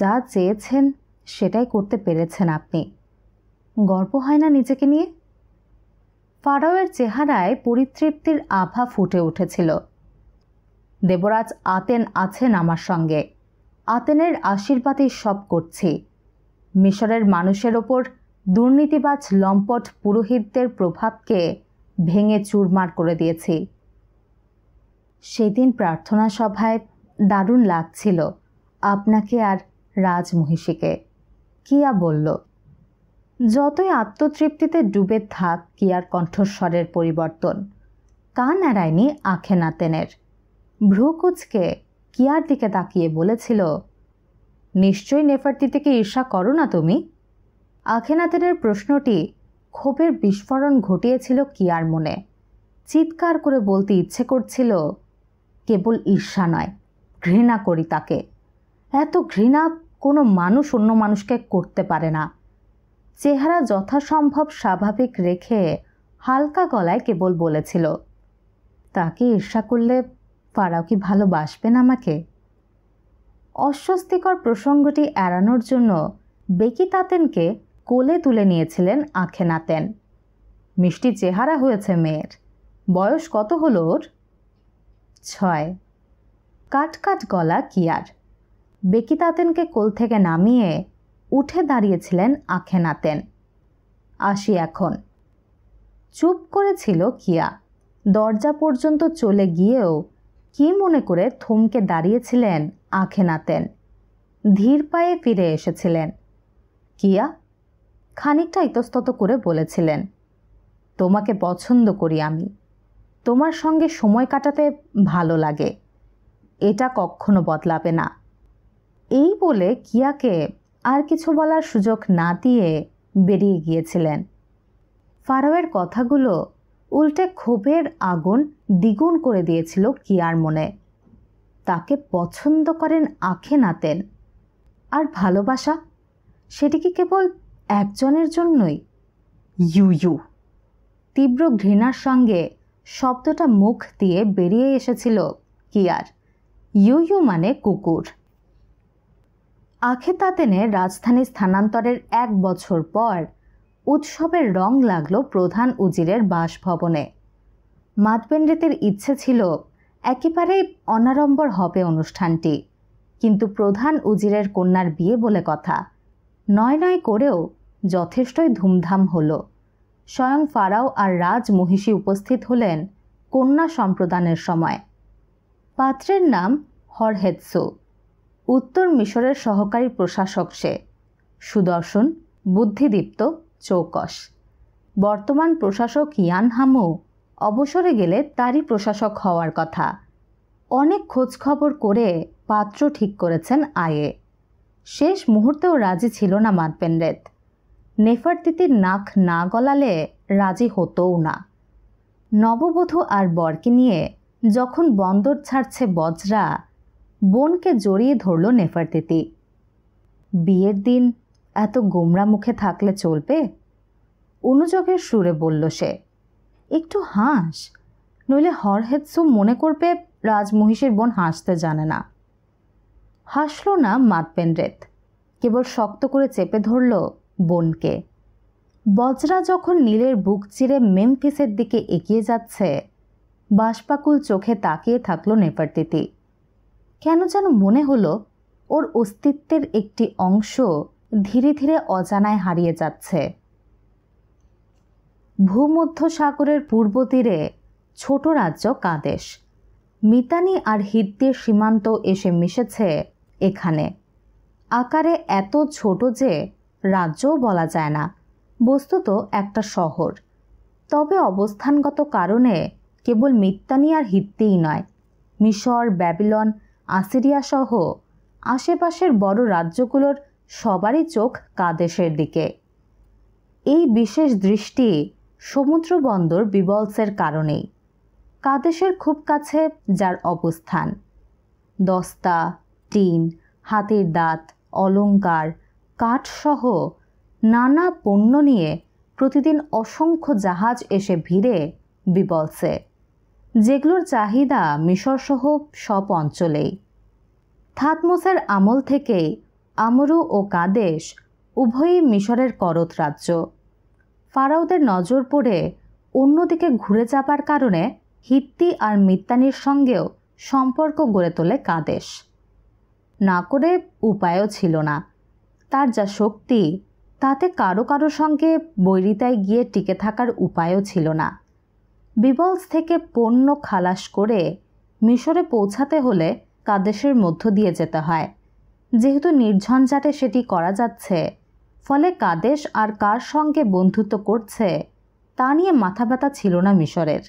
A: যা চেয়েছেন সেটাই করতে পেরেছেন আপনি গর্ব হয় না নিজেকে নিয়ে ফারাওয়ের চেহারায় পরিতৃপ্তির আভা ফুটে উঠেছিল দেবরাজ আতেন আছেন আমার সঙ্গে আতেনের আশীর্বাদে সব করছে মিশরের মানুষের ওপর দুর্নীতিবাজ লম্পট পুরোহিতদের প্রভাবকে ভেঙে চুরমার করে দিয়েছি সেদিন প্রার্থনা সভায় দারুণ লাগছিল আপনাকে আর রাজমহিষীকে কিয়া বলল যতই আত্মতৃপ্তিতে ডুবে থাক কিয়ার কণ্ঠস্বরের পরিবর্তন কান এড়ায়নি আখেনাতেনের ভ্রুকুচকে কিয়ার দিকে তাকিয়ে বলেছিল নিশ্চয়ই থেকে ঈর্ষা করো না তুমি আখেনাতেনের প্রশ্নটি ক্ষোভের বিস্ফোরণ ঘটিয়েছিল কিয়ার মনে চিৎকার করে বলতে ইচ্ছে করছিল কেবল ঈর্ষা নয় ঘৃণা করি তাকে এত ঘৃণা কোনো মানুষ অন্য মানুষকে করতে পারে না চেহারা যথাসম্ভব স্বাভাবিক রেখে হালকা গলায় কেবল বলেছিল তাকে ঈর্ষা করলে ফারাও কি ভালোবাসবেন আমাকে অস্বস্তিকর প্রসঙ্গটি এড়ানোর জন্য বেকি তাতেনকে কোলে তুলে নিয়েছিলেন নাতেন মিষ্টি চেহারা হয়েছে মেয়ের বয়স কত হলো ওর ছয় কাট কাট গলা কিয়ার বেকি তাতেনকে কোল থেকে নামিয়ে উঠে দাঁড়িয়েছিলেন নাতেন আসি এখন চুপ করেছিল কিয়া দরজা পর্যন্ত চলে গিয়েও কি মনে করে থমকে দাঁড়িয়েছিলেন নাতেন ধীর পায়ে ফিরে এসেছিলেন কিয়া খানিকটা ইতস্তত করে বলেছিলেন তোমাকে পছন্দ করি আমি তোমার সঙ্গে সময় কাটাতে ভালো লাগে এটা কখনো বদলাবে না এই বলে কিয়াকে আর কিছু বলার সুযোগ না দিয়ে বেরিয়ে গিয়েছিলেন ফারোয়ের কথাগুলো উল্টে ক্ষোভের আগুন দ্বিগুণ করে দিয়েছিল কিয়ার মনে তাকে পছন্দ করেন আখে নাতেন আর ভালোবাসা সেটি কি কেবল একজনের জন্যই ইউ ইউ তীব্র ঘৃণার সঙ্গে শব্দটা মুখ দিয়ে বেরিয়ে এসেছিল কিয়ার ইউ ইউ মানে কুকুর আখে তাতেনে রাজধানী স্থানান্তরের এক বছর পর উৎসবের রং লাগলো প্রধান উজিরের বাসভবনে মাতবেন্দ্রেতের ইচ্ছে ছিল একেবারেই অনারম্বর হবে অনুষ্ঠানটি কিন্তু প্রধান উজিরের কন্যার বিয়ে বলে কথা নয় নয় করেও যথেষ্টই ধুমধাম হল স্বয়ং ফারাও আর রাজ মহিষী উপস্থিত হলেন কন্যা সম্প্রদানের সময় পাত্রের নাম হরহেৎসু উত্তর মিশরের সহকারী প্রশাসক সে সুদর্শন বুদ্ধিদীপ্ত চৌকস বর্তমান প্রশাসক ইয়ান হামু অবসরে গেলে তারই প্রশাসক হওয়ার কথা অনেক খোঁজখবর করে পাত্র ঠিক করেছেন আয়ে শেষ মুহূর্তেও রাজি ছিল না রেত নেফারতিতির নাক না গলালে রাজি হতোও না নববধূ আর বরকে নিয়ে যখন বন্দর ছাড়ছে বজরা বোনকে জড়িয়ে ধরল নেফারতিতি বিয়ের দিন এত গোমরা মুখে থাকলে চলবে অনুযোগের সুরে বলল সে একটু হাঁস নইলে হরহেৎসু মনে করবে রাজমহিষের বোন হাসতে জানে না হাসল না মাতপেন্দ্রেত কেবল শক্ত করে চেপে ধরল বোনকে বজরা যখন নীলের বুক চিরে মেমফিসের দিকে এগিয়ে যাচ্ছে বাষ্পাকুল চোখে তাকিয়ে থাকল নেপারতিতি কেন যেন মনে হলো ওর অস্তিত্বের একটি অংশ ধীরে ধীরে অজানায় হারিয়ে যাচ্ছে ভূমধ্য সাগরের পূর্ব তীরে ছোট রাজ্য কাদেশ মিতানি আর হিদ্দির সীমান্ত এসে মিশেছে এখানে আকারে এত ছোট যে রাজ্যও বলা যায় না বস্তুত একটা শহর তবে অবস্থানগত কারণে কেবল মিত্তানি আর হিত্তেই নয় মিশর ব্যাবিলন আসিরিয়াসহ আশেপাশের বড় রাজ্যগুলোর সবারই চোখ কাদেশের দিকে এই বিশেষ দৃষ্টি সমুদ্র বন্দর বিবলসের কারণেই কাদেশের খুব কাছে যার অবস্থান দস্তা টিন হাতির দাঁত অলঙ্কার কাঠসহ নানা পণ্য নিয়ে প্রতিদিন অসংখ্য জাহাজ এসে ভিড়ে বিবলসে যেগুলোর চাহিদা মিশরসহ সব অঞ্চলেই থাতমোসের আমল থেকেই আমরু ও কাদেশ উভয়ই মিশরের করত রাজ্য ফারাওদের নজর পড়ে অন্যদিকে ঘুরে যাবার কারণে হিত্তি আর মিত্তানির সঙ্গেও সম্পর্ক গড়ে তোলে কাদেশ না করে উপায়ও ছিল না তার যা শক্তি তাতে কারো কারো সঙ্গে বৈরিতায় গিয়ে টিকে থাকার উপায়ও ছিল না বিবলস থেকে পণ্য খালাস করে মিশরে পৌঁছাতে হলে কাদেশের মধ্য দিয়ে যেতে হয় যেহেতু নির্ঝঞ্ঝাটে সেটি করা যাচ্ছে ফলে কাদেশ আর কার সঙ্গে বন্ধুত্ব করছে তা নিয়ে মাথা ব্যথা ছিল না মিশরের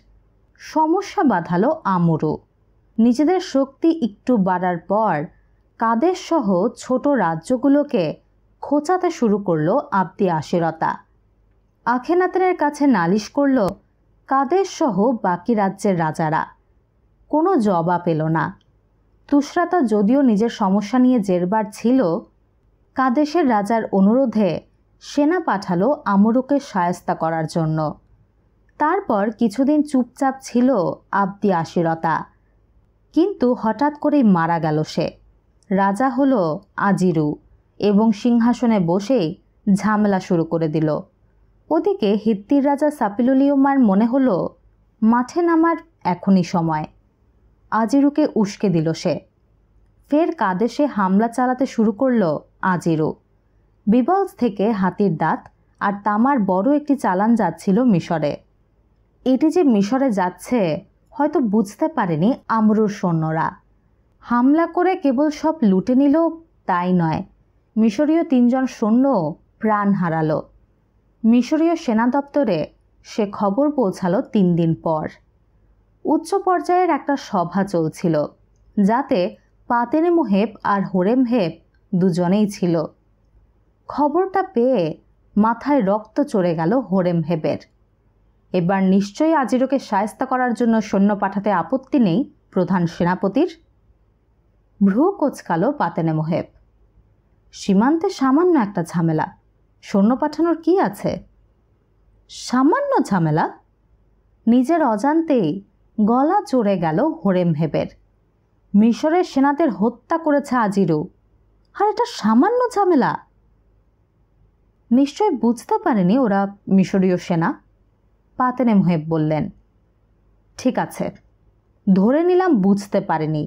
A: সমস্যা বাঁধালো আমরও নিজেদের শক্তি একটু বাড়ার পর কাদের সহ ছোট রাজ্যগুলোকে খোঁচাতে শুরু করলো আব্দি আশিরতা আখেনাতেনের কাছে নালিশ করল কাদের সহ বাকি রাজ্যের রাজারা কোনো জবাব পেল না তুষরাতা যদিও নিজের সমস্যা নিয়ে জেরবার ছিল কাদেশের রাজার অনুরোধে সেনা পাঠালো আমরুকে সায়স্তা করার জন্য তারপর কিছুদিন চুপচাপ ছিল আবদি আশিরতা কিন্তু হঠাৎ করেই মারা গেল সে রাজা হল আজিরু এবং সিংহাসনে বসেই ঝামেলা শুরু করে দিল ওদিকে হিত্তির রাজা সাপিলুলিওমার মনে হলো মাঠে নামার এখনই সময় আজিরুকে উস্কে দিল সে ফের কাঁধে সে হামলা চালাতে শুরু করল আজিরু বিবলস থেকে হাতির দাঁত আর তামার বড় একটি চালান যাচ্ছিল মিশরে এটি যে মিশরে যাচ্ছে হয়তো বুঝতে পারেনি আমরুর সৈন্যরা হামলা করে কেবল সব লুটে নিল তাই নয় মিশরীয় তিনজন সৈন্য প্রাণ হারালো মিশরীয় সেনা দপ্তরে সে খবর পৌঁছালো তিন দিন পর উচ্চ পর্যায়ের একটা সভা চলছিল যাতে পাতেনে মোহেব আর হোরেম হেব দুজনেই ছিল খবরটা পেয়ে মাথায় রক্ত চড়ে গেল হোরেম হেবের এবার নিশ্চয়ই আজিরোকে সায়স্তা করার জন্য সৈন্য পাঠাতে আপত্তি নেই প্রধান সেনাপতির ভ্রু কোচকাল পাতেনে মোহেব সীমান্তে সামান্য একটা ঝামেলা সৈন্য পাঠানোর কি আছে সামান্য ঝামেলা নিজের অজান্তেই গলা চড়ে গেল হোরেম হেবের মিশরের সেনাদের হত্যা করেছে আজিরু আর এটা সামান্য ঝামেলা নিশ্চয় বুঝতে পারেনি ওরা মিশরীয় সেনা পাতেনে মহেব বললেন ঠিক আছে ধরে নিলাম বুঝতে পারেনি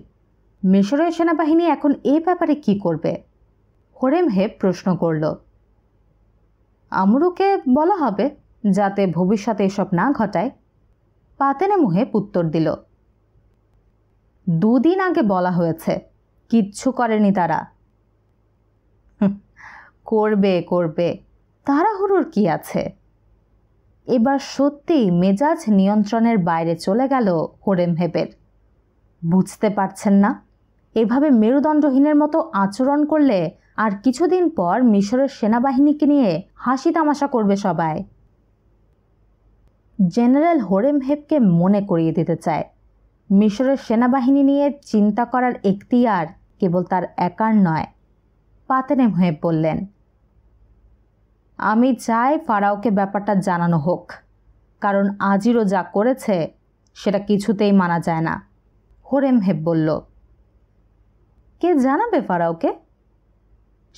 A: মিশরীয় সেনাবাহিনী এখন এ ব্যাপারে কি করবে হোরেম হেব প্রশ্ন করল আমরুকে বলা হবে যাতে ভবিষ্যতে এসব না ঘটায় পাতেনে মুহে উত্তর দিল দুদিন আগে বলা হয়েছে কিচ্ছু করেনি তারা করবে করবে তাড়াহুড়ুর কি আছে এবার সত্যি মেজাজ নিয়ন্ত্রণের বাইরে চলে গেল হোরেম হেবের বুঝতে পারছেন না এভাবে মেরুদণ্ডহীনের মতো আচরণ করলে আর কিছুদিন পর মিশরের সেনাবাহিনীকে নিয়ে হাসি তামাশা করবে সবাই জেনারেল হোরেম হেবকে মনে করিয়ে দিতে চায় মিশরের সেনাবাহিনী নিয়ে চিন্তা করার এখতিয়ার কেবল তার একার নয় পাতেনেম হেব বললেন আমি চাই ফারাওকে ব্যাপারটা জানানো হোক কারণ আজিরও যা করেছে সেটা কিছুতেই মানা যায় না হোরেম হেব বলল কে জানাবে ফারাওকে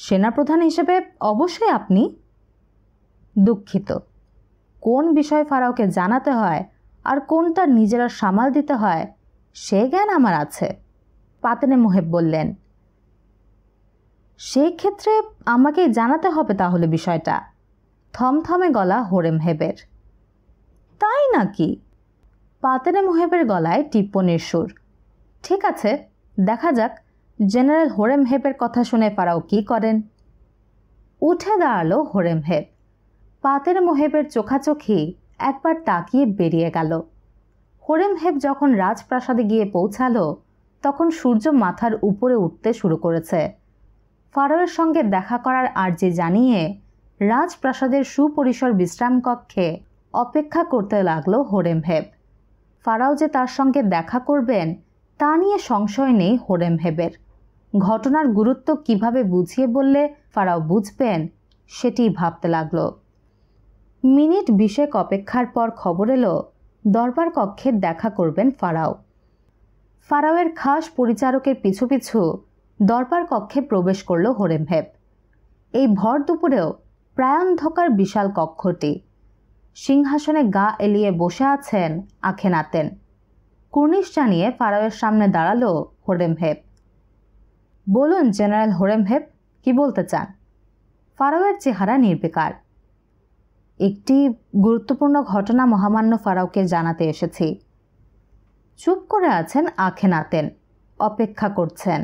A: সেনাপ্রধান হিসেবে অবশ্যই আপনি দুঃখিত কোন বিষয় ফারাওকে জানাতে হয় আর কোনটা নিজেরা সামাল দিতে হয় সে জ্ঞান আমার আছে পাতেনে মুহেব বললেন সেই ক্ষেত্রে আমাকেই জানাতে হবে তাহলে বিষয়টা থমথমে গলা হোরেম হেবের তাই নাকি পাতেনে মুহেবের গলায় টিপ্পনির সুর ঠিক আছে দেখা যাক জেনারেল হোরেম হেবের কথা শুনে পারাও কি করেন উঠে দাঁড়ালো হোরেম হেব পাতের মোহেবের চোখাচোখি একবার তাকিয়ে বেরিয়ে গেল হরেম হেব যখন রাজপ্রাসাদে গিয়ে পৌঁছাল তখন সূর্য মাথার উপরে উঠতে শুরু করেছে ফারোয়ের সঙ্গে দেখা করার আর্জি জানিয়ে রাজপ্রাসাদের সুপরিসর বিশ্রাম কক্ষে অপেক্ষা করতে লাগলো হরেম হেব ফারাও যে তার সঙ্গে দেখা করবেন তা নিয়ে সংশয় নেই হরেম হেবের ঘটনার গুরুত্ব কিভাবে বুঝিয়ে বললে ফারাও বুঝবেন সেটি ভাবতে লাগলো মিনিট বিশেক অপেক্ষার পর খবর এলো দরবার কক্ষে দেখা করবেন ফারাও ফারাওয়ের খাস পরিচারকের পিছু পিছু দরবার কক্ষে প্রবেশ করল হরেমহেব এই ভর দুপুরেও প্রায়ন্ধকার বিশাল কক্ষটি সিংহাসনে গা এলিয়ে বসে আছেন নাতেন কুর্নিশ জানিয়ে ফারাওয়ের সামনে দাঁড়ালো হরেমহেব বলুন জেনারেল হরেম কি বলতে চান ফারাওয়ের চেহারা নির্বিকার একটি গুরুত্বপূর্ণ ঘটনা মহামান্য ফারাওকে জানাতে এসেছি চুপ করে আছেন নাতেন অপেক্ষা করছেন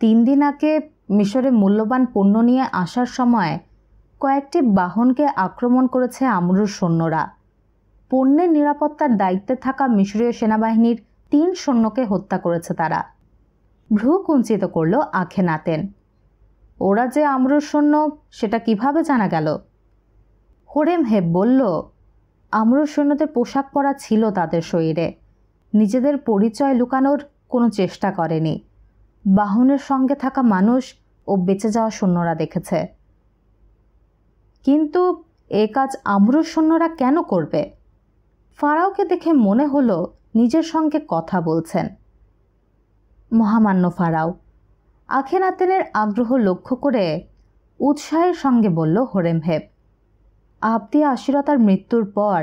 A: তিন দিন আগে মিশরে মূল্যবান পণ্য নিয়ে আসার সময় কয়েকটি বাহনকে আক্রমণ করেছে আমরুর সৈন্যরা পণ্যের নিরাপত্তার দায়িত্বে থাকা মিশরীয় সেনাবাহিনীর তিন সৈন্যকে হত্যা করেছে তারা ভ্রু কুঞ্চিত করল নাতেন ওরা যে আমরুর সৈন্য সেটা কিভাবে জানা গেল হোরেম হেব বলল আমরুর সৈন্যদের পোশাক পরা ছিল তাদের শরীরে নিজেদের পরিচয় লুকানোর কোনো চেষ্টা করেনি বাহনের সঙ্গে থাকা মানুষ ও বেঁচে যাওয়া সৈন্যরা দেখেছে কিন্তু এ কাজ আমরুর সৈন্যরা কেন করবে ফারাওকে দেখে মনে হলো নিজের সঙ্গে কথা বলছেন মহামান্য ফারাও আখেনাতেনের আগ্রহ লক্ষ্য করে উৎসাহের সঙ্গে বলল হোরেমহেব আবদি আশিরা মৃত্যুর পর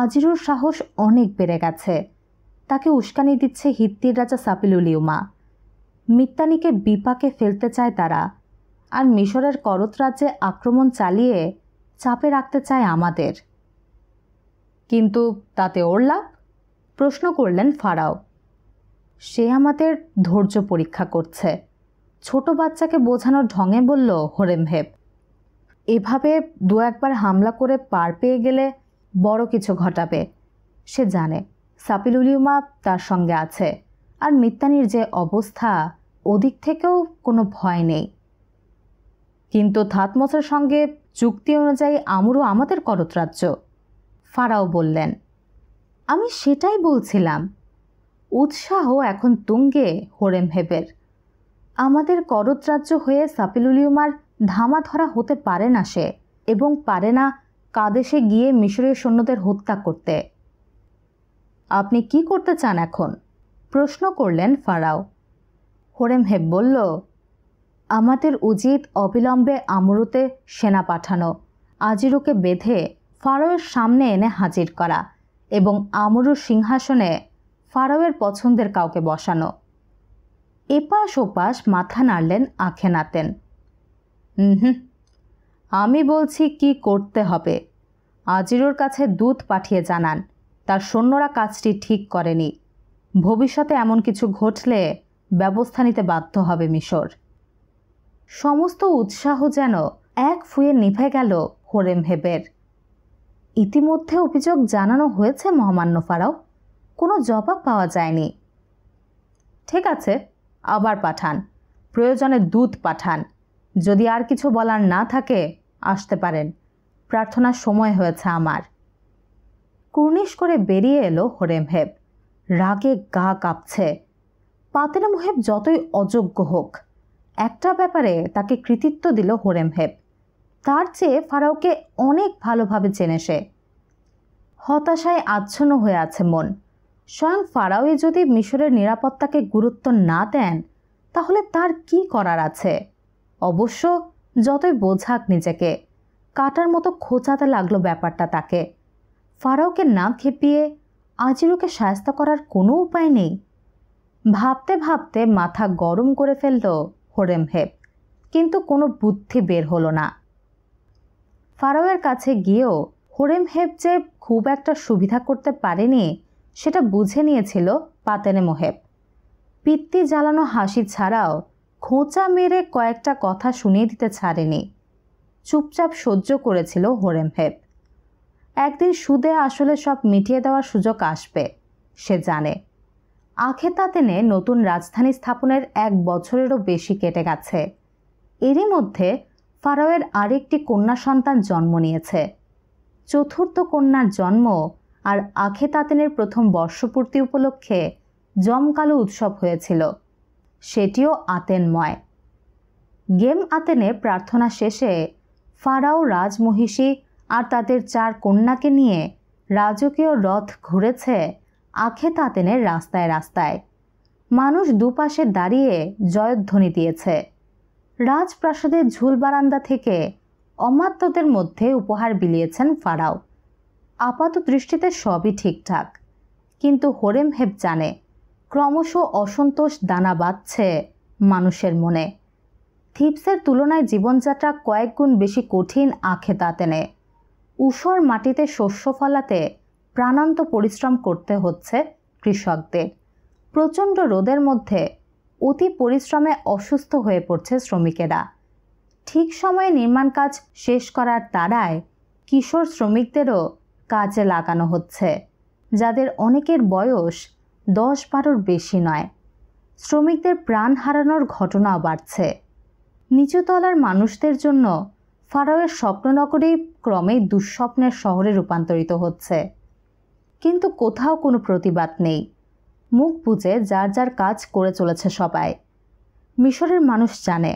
A: আজিরুর সাহস অনেক বেড়ে গেছে তাকে উস্কানি দিচ্ছে হিত্তির রাজা সাপিলুল ইউমা মিত্তানিকে বিপাকে ফেলতে চায় তারা আর মিশরের করত রাজ্যে আক্রমণ চালিয়ে চাপে রাখতে চায় আমাদের কিন্তু তাতে ওর লাভ প্রশ্ন করলেন ফারাও সে আমাদের ধৈর্য পরীক্ষা করছে ছোট বাচ্চাকে বোঝানোর ঢঙে বলল হরেমহেব এভাবে দু একবার হামলা করে পার পেয়ে গেলে বড় কিছু ঘটাবে সে জানে সাপিলুলিউমা তার সঙ্গে আছে আর মিত্তানির যে অবস্থা ওদিক থেকেও কোনো ভয় নেই কিন্তু থাতমসের সঙ্গে চুক্তি অনুযায়ী আমরও আমাদের করতরাজ্য ফারাও বললেন আমি সেটাই বলছিলাম উৎসাহ এখন তুঙ্গে হোরেম হেবের আমাদের করতরাজ্য হয়ে সাপিলুলিউমার ধামা ধরা হতে পারে না সে এবং পারে না কাদেশে গিয়ে মিশরীয় সৈন্যদের হত্যা করতে আপনি কি করতে চান এখন প্রশ্ন করলেন ফারাও হোরেম হেব বলল আমাদের উচিত অবিলম্বে আমরুতে সেনা পাঠানো আজিরুকে বেঁধে ফারাওয়ের সামনে এনে হাজির করা এবং আমরুর সিংহাসনে ফারাওয়ের পছন্দের কাউকে বসানো এপাশ ওপাশ মাথা নাড়লেন আখেনাতেন হুম আমি বলছি কি করতে হবে আজিরোর কাছে দুধ পাঠিয়ে জানান তার সৈন্যরা কাজটি ঠিক করেনি ভবিষ্যতে এমন কিছু ঘটলে ব্যবস্থা নিতে বাধ্য হবে মিশর সমস্ত উৎসাহ যেন এক ফুয়ে নিভে গেল হোরেম হেবের ইতিমধ্যে অভিযোগ জানানো হয়েছে মহামান্য ফারাও কোনো জবাব পাওয়া যায়নি ঠিক আছে আবার পাঠান প্রয়োজনে দুধ পাঠান যদি আর কিছু বলার না থাকে আসতে পারেন প্রার্থনার সময় হয়েছে আমার কুর্নিশ করে বেরিয়ে এলো হরেম হেব রাগে গা কাঁপছে পাতেন মুহেব যতই অযোগ্য হোক একটা ব্যাপারে তাকে কৃতিত্ব দিল হরেম হেব তার চেয়ে ফারাওকে অনেক ভালোভাবে চেনে সে হতাশায় আচ্ছন্ন হয়ে আছে মন স্বয়ং ফারাওই যদি মিশরের নিরাপত্তাকে গুরুত্ব না দেন তাহলে তার কি করার আছে অবশ্য যতই বোঝাক নিজেকে কাটার মতো খোঁচাতে লাগলো ব্যাপারটা তাকে ফারাওকে না খেপিয়ে আজিরুকে সায়স্তা করার কোনো উপায় নেই ভাবতে ভাবতে মাথা গরম করে ফেলল হোরেম হেপ কিন্তু কোনো বুদ্ধি বের হলো না ফারাওয়ের কাছে গিয়েও হোরেম হেপ যে খুব একটা সুবিধা করতে পারেনি সেটা বুঝে নিয়েছিল পাতেনে মোহেব পিত্তি জ্বালানো হাসি ছাড়াও খোঁচা মেরে কয়েকটা কথা শুনিয়ে দিতে ছাড়েনি চুপচাপ সহ্য করেছিল হোরেম একদিন সুদে আসলে সব মিটিয়ে দেওয়ার সুযোগ আসবে সে জানে আখেতাতেনে নতুন রাজধানী স্থাপনের এক বছরেরও বেশি কেটে গেছে এরই মধ্যে ফারোয়ের আরেকটি কন্যা সন্তান জন্ম নিয়েছে চতুর্থ কন্যার জন্ম আর আখেতাতেনের প্রথম বর্ষপূর্তি উপলক্ষে জমকালো উৎসব হয়েছিল সেটিও আতেনময় গেম আতেনে প্রার্থনা শেষে ফারাও রাজমহিষী আর তাদের চার কন্যাকে নিয়ে রাজকীয় রথ ঘুরেছে আখেত আতেনের রাস্তায় রাস্তায় মানুষ দুপাশে দাঁড়িয়ে জয়ধ্বনি দিয়েছে রাজপ্রাসাদের ঝুল বারান্দা থেকে অমাত্যদের মধ্যে উপহার বিলিয়েছেন ফারাও আপাত দৃষ্টিতে সবই ঠিকঠাক কিন্তু হরেমহেব হেব জানে ক্রমশ অসন্তোষ দানা বাঁধছে মানুষের মনে থিপসের তুলনায় জীবনযাত্রা কয়েক গুণ বেশি কঠিন আখে দাঁতেনে উষর মাটিতে শস্য ফলাতে প্রাণান্ত পরিশ্রম করতে হচ্ছে কৃষকদের প্রচণ্ড রোদের মধ্যে অতি পরিশ্রমে অসুস্থ হয়ে পড়ছে শ্রমিকেরা ঠিক সময়ে নির্মাণ কাজ শেষ করার তারায় কিশোর শ্রমিকদেরও কাজে লাগানো হচ্ছে যাদের অনেকের বয়স দশ বারোর বেশি নয় শ্রমিকদের প্রাণ হারানোর ঘটনাও বাড়ছে নিচুতলার মানুষদের জন্য ফারাওয়ের স্বপ্ননগরী ক্রমেই দুঃস্বপ্নের শহরে রূপান্তরিত হচ্ছে কিন্তু কোথাও কোনো প্রতিবাদ নেই মুখ বুঝে যার যার কাজ করে চলেছে সবাই মিশরের মানুষ জানে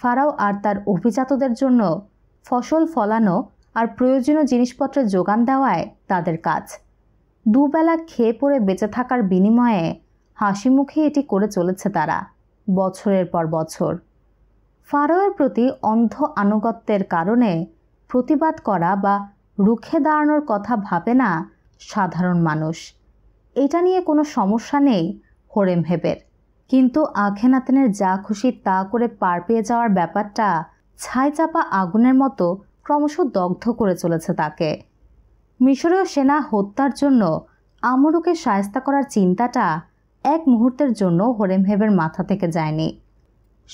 A: ফারাও আর তার অভিজাতদের জন্য ফসল ফলানো আর প্রয়োজনীয় জিনিসপত্রের যোগান দেওয়ায় তাদের কাজ দুবেলা খেয়ে পড়ে বেঁচে থাকার বিনিময়ে হাসি মুখে এটি করে চলেছে তারা বছরের পর বছর ফারোয়ের প্রতি অন্ধ আনুগত্যের কারণে প্রতিবাদ করা বা রুখে দাঁড়ানোর কথা ভাবে না সাধারণ মানুষ এটা নিয়ে কোনো সমস্যা নেই হোরেম হেবের কিন্তু আখেনাতেনের যা খুশি তা করে পার পেয়ে যাওয়ার ব্যাপারটা ছাই চাপা আগুনের মতো ক্রমশ দগ্ধ করে চলেছে তাকে মিশরীয় সেনা হত্যার জন্য আমরুকে সায়স্তা করার চিন্তাটা এক মুহূর্তের জন্য হরেমহেবের মাথা থেকে যায়নি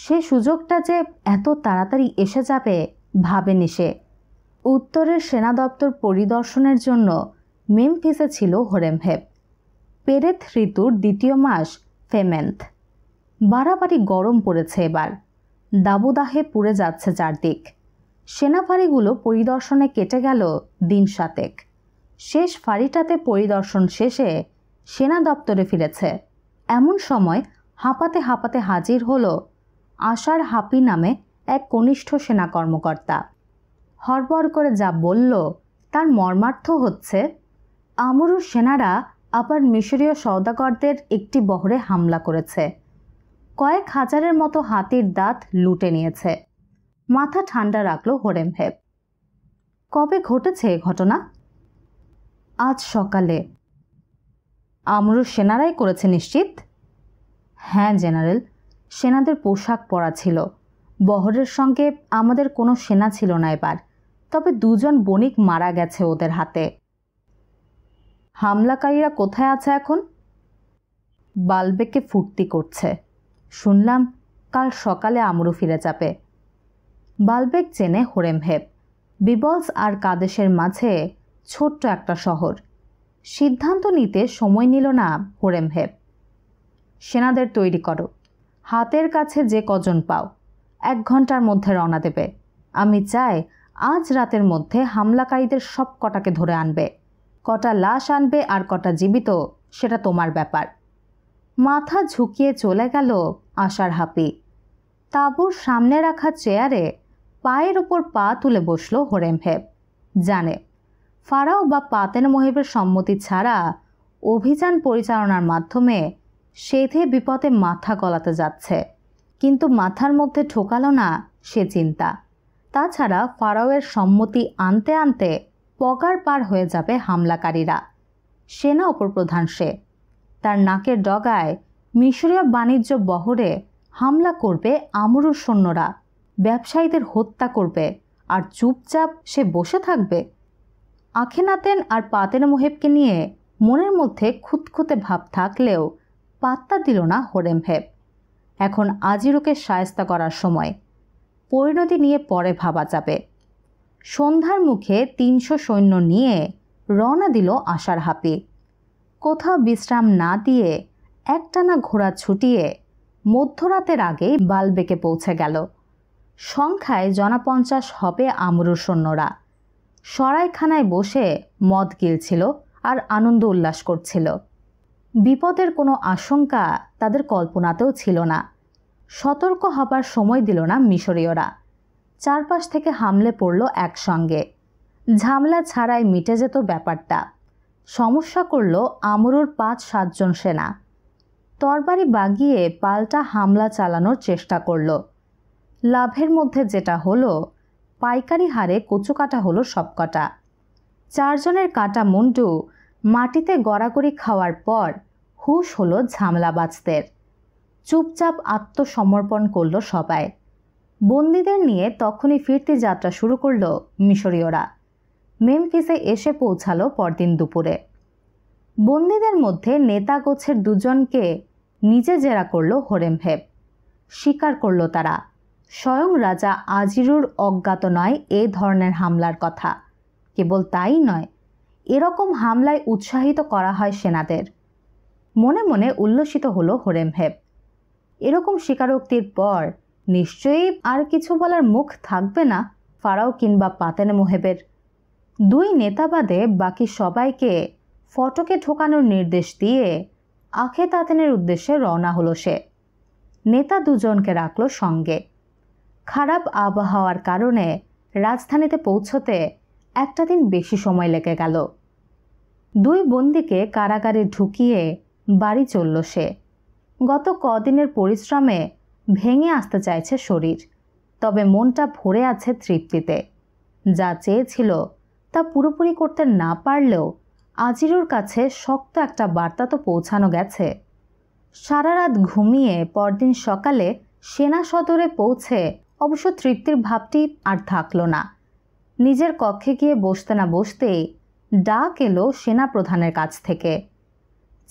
A: সে সুযোগটা যে এত তাড়াতাড়ি এসে যাবে ভাবেনি সে উত্তরের সেনা দপ্তর পরিদর্শনের জন্য মেমফিসে ছিল হরেমহেব পেরেথ ঋতুর দ্বিতীয় মাস ফেমেন্থ বাড়াবাড়ি গরম পড়েছে এবার দাবদাহে পুড়ে যাচ্ছে চারদিক সেনাভারিগুলো পরিদর্শনে কেটে গেল দিন সাতেক শেষ ফাঁড়িটাতে পরিদর্শন শেষে সেনা দপ্তরে ফিরেছে এমন সময় হাঁপাতে হাঁপাতে হাজির হল আশার হাপি নামে এক কনিষ্ঠ সেনা কর্মকর্তা হরবর করে যা বলল তার মর্মার্থ হচ্ছে আমরু সেনারা আবার মিশরীয় সওদাগরদের একটি বহরে হামলা করেছে কয়েক হাজারের মতো হাতির দাঁত লুটে নিয়েছে মাথা ঠান্ডা রাখল হোরেম কবে ঘটেছে এ ঘটনা আজ সকালে আমরু সেনারাই করেছে নিশ্চিত হ্যাঁ জেনারেল সেনাদের পোশাক পরা ছিল বহরের সঙ্গে আমাদের কোনো সেনা ছিল না এবার তবে দুজন বণিক মারা গেছে ওদের হাতে হামলাকারীরা কোথায় আছে এখন বালবেকে ফুর্তি করছে শুনলাম কাল সকালে আমরু ফিরে যাবে বালবেক চেনে হোরেমহেব বিবলস আর কাদেশের মাঝে ছোট্ট একটা শহর সিদ্ধান্ত নিতে সময় নিল না হোরেমহেব সেনাদের তৈরি করো হাতের কাছে যে কজন পাও এক ঘন্টার মধ্যে রওনা দেবে আমি চাই আজ রাতের মধ্যে হামলাকারীদের সব কটাকে ধরে আনবে কটা লাশ আনবে আর কটা জীবিত সেটা তোমার ব্যাপার মাথা ঝুঁকিয়ে চলে গেল আশার হাপি তাঁবুর সামনে রাখা চেয়ারে পায়ের ওপর পা তুলে বসল হোরেমহেব জানে ফারাও বা পাতেন মহিবের সম্মতি ছাড়া অভিযান পরিচালনার মাধ্যমে সেধে বিপদে মাথা গলাতে যাচ্ছে কিন্তু মাথার মধ্যে ঠোকালো না সে চিন্তা তাছাড়া ফারাওয়ের সম্মতি আনতে আনতে পকার পার হয়ে যাবে হামলাকারীরা সেনা উপপ্রধান সে তার নাকের ডগায় মিশরীয় বাণিজ্য বহরে হামলা করবে আমরুর সৈন্যরা ব্যবসায়ীদের হত্যা করবে আর চুপচাপ সে বসে থাকবে আখেনাতেন আর পাতের মুহেবকে নিয়ে মনের মধ্যে খুঁতখুঁতে ভাব থাকলেও পাত্তা দিল না হরেম ভেব এখন আজিরুকে সায়স্তা করার সময় পরিণতি নিয়ে পরে ভাবা যাবে সন্ধ্যার মুখে তিনশো সৈন্য নিয়ে রওনা দিল আশার হাপি কোথাও বিশ্রাম না দিয়ে একটানা ঘোড়া ছুটিয়ে মধ্যরাতের আগেই বালবেকে পৌঁছে গেল সংখ্যায় জনাপঞ্চাশ হবে আমরুর সৈন্যরা সরাইখানায় বসে মদ গিলছিল আর আনন্দ উল্লাস করছিল বিপদের কোনো আশঙ্কা তাদের কল্পনাতেও ছিল না সতর্ক হবার সময় দিল না মিশরীয়রা চারপাশ থেকে হামলে পড়ল একসঙ্গে ঝামলা ছাড়াই মিটে যেত ব্যাপারটা সমস্যা করল আমরুর পাঁচ সাতজন সেনা তরবারি বাগিয়ে পাল্টা হামলা চালানোর চেষ্টা করল লাভের মধ্যে যেটা হলো পাইকারি হারে কচু কাটা হলো সবকটা চারজনের কাটা মুন্ডু মাটিতে গড়াগড়ি খাওয়ার পর হুশ হলো ঝামলা চুপচাপ আত্মসমর্পণ করল সবাই বন্দীদের নিয়ে তখনই ফিরতি যাত্রা শুরু করল মিশরীয়রা মেমফিসে এসে পৌঁছালো পরদিন দুপুরে বন্দীদের মধ্যে নেতা গোছের দুজনকে নিজে জেরা করল হরেমভেব স্বীকার করল তারা স্বয়ং রাজা আজিরুর অজ্ঞাত নয় এ ধরনের হামলার কথা কেবল তাই নয় এরকম হামলায় উৎসাহিত করা হয় সেনাদের মনে মনে উল্লসিত হলো হরেমহেব হেব এরকম স্বীকারোক্তির পর নিশ্চয়ই আর কিছু বলার মুখ থাকবে না ফারাও কিংবা পাতেন মোহেবের দুই নেতাবাদে বাকি সবাইকে ফটকে ঠোকানোর নির্দেশ দিয়ে আখে তাতেনের উদ্দেশ্যে রওনা হলো সে নেতা দুজনকে রাখল সঙ্গে খারাপ আবহাওয়ার কারণে রাজধানীতে পৌঁছতে একটা দিন বেশি সময় লেগে গেল দুই বন্দিকে কারাগারে ঢুকিয়ে বাড়ি চলল সে গত কদিনের পরিশ্রমে ভেঙে আসতে চাইছে শরীর তবে মনটা ভরে আছে তৃপ্তিতে যা চেয়েছিল তা পুরোপুরি করতে না পারলেও আজিরুর কাছে শক্ত একটা বার্তা তো পৌঁছানো গেছে সারা রাত ঘুমিয়ে পরদিন সকালে সেনা সদরে পৌঁছে অবশ্য তৃপ্তির ভাবটি আর থাকল না নিজের কক্ষে গিয়ে বসতে না বসতে ডাক এলো সেনাপ্রধানের কাছ থেকে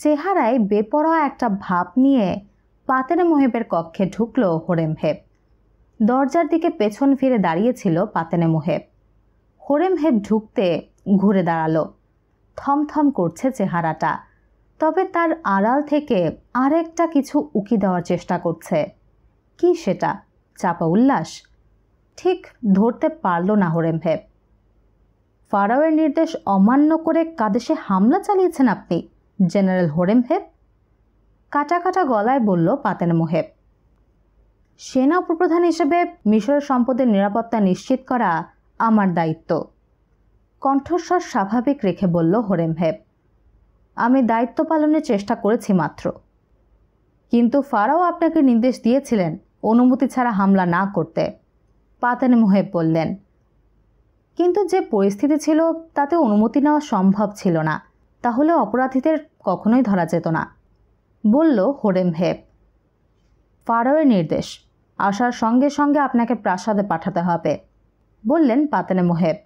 A: চেহারায় বেপরোয়া একটা ভাব নিয়ে পাতের মহেবের কক্ষে ঢুকল হোরেম হেব দরজার দিকে পেছন ফিরে দাঁড়িয়েছিল পাতেনে মোহেব হোরেম হেব ঢুকতে ঘুরে দাঁড়ালো থমথম করছে চেহারাটা তবে তার আড়াল থেকে আরেকটা কিছু উকি দেওয়ার চেষ্টা করছে কি সেটা চাপা উল্লাস ঠিক ধরতে পারল না হরেম ভেব ফারাওয়ের নির্দেশ অমান্য করে কাদেশে হামলা চালিয়েছেন আপনি জেনারেল হোরেম হেব কাটা কাটা গলায় বলল পাতেন মোহেব সেনা উপপ্রধান হিসেবে মিশরের সম্পদের নিরাপত্তা নিশ্চিত করা আমার দায়িত্ব কণ্ঠস্বর স্বাভাবিক রেখে বলল হোরেম আমি দায়িত্ব পালনের চেষ্টা করেছি মাত্র কিন্তু ফারাও আপনাকে নির্দেশ দিয়েছিলেন অনুমতি ছাড়া হামলা না করতে পাতেন মুহেব বললেন কিন্তু যে পরিস্থিতি ছিল তাতে অনুমতি নেওয়া সম্ভব ছিল না তাহলে অপরাধীদের কখনোই ধরা যেত না বলল হোরেম হেব ফারোয়ের নির্দেশ আসার সঙ্গে সঙ্গে আপনাকে প্রাসাদে পাঠাতে হবে বললেন পাতেনে মোহেব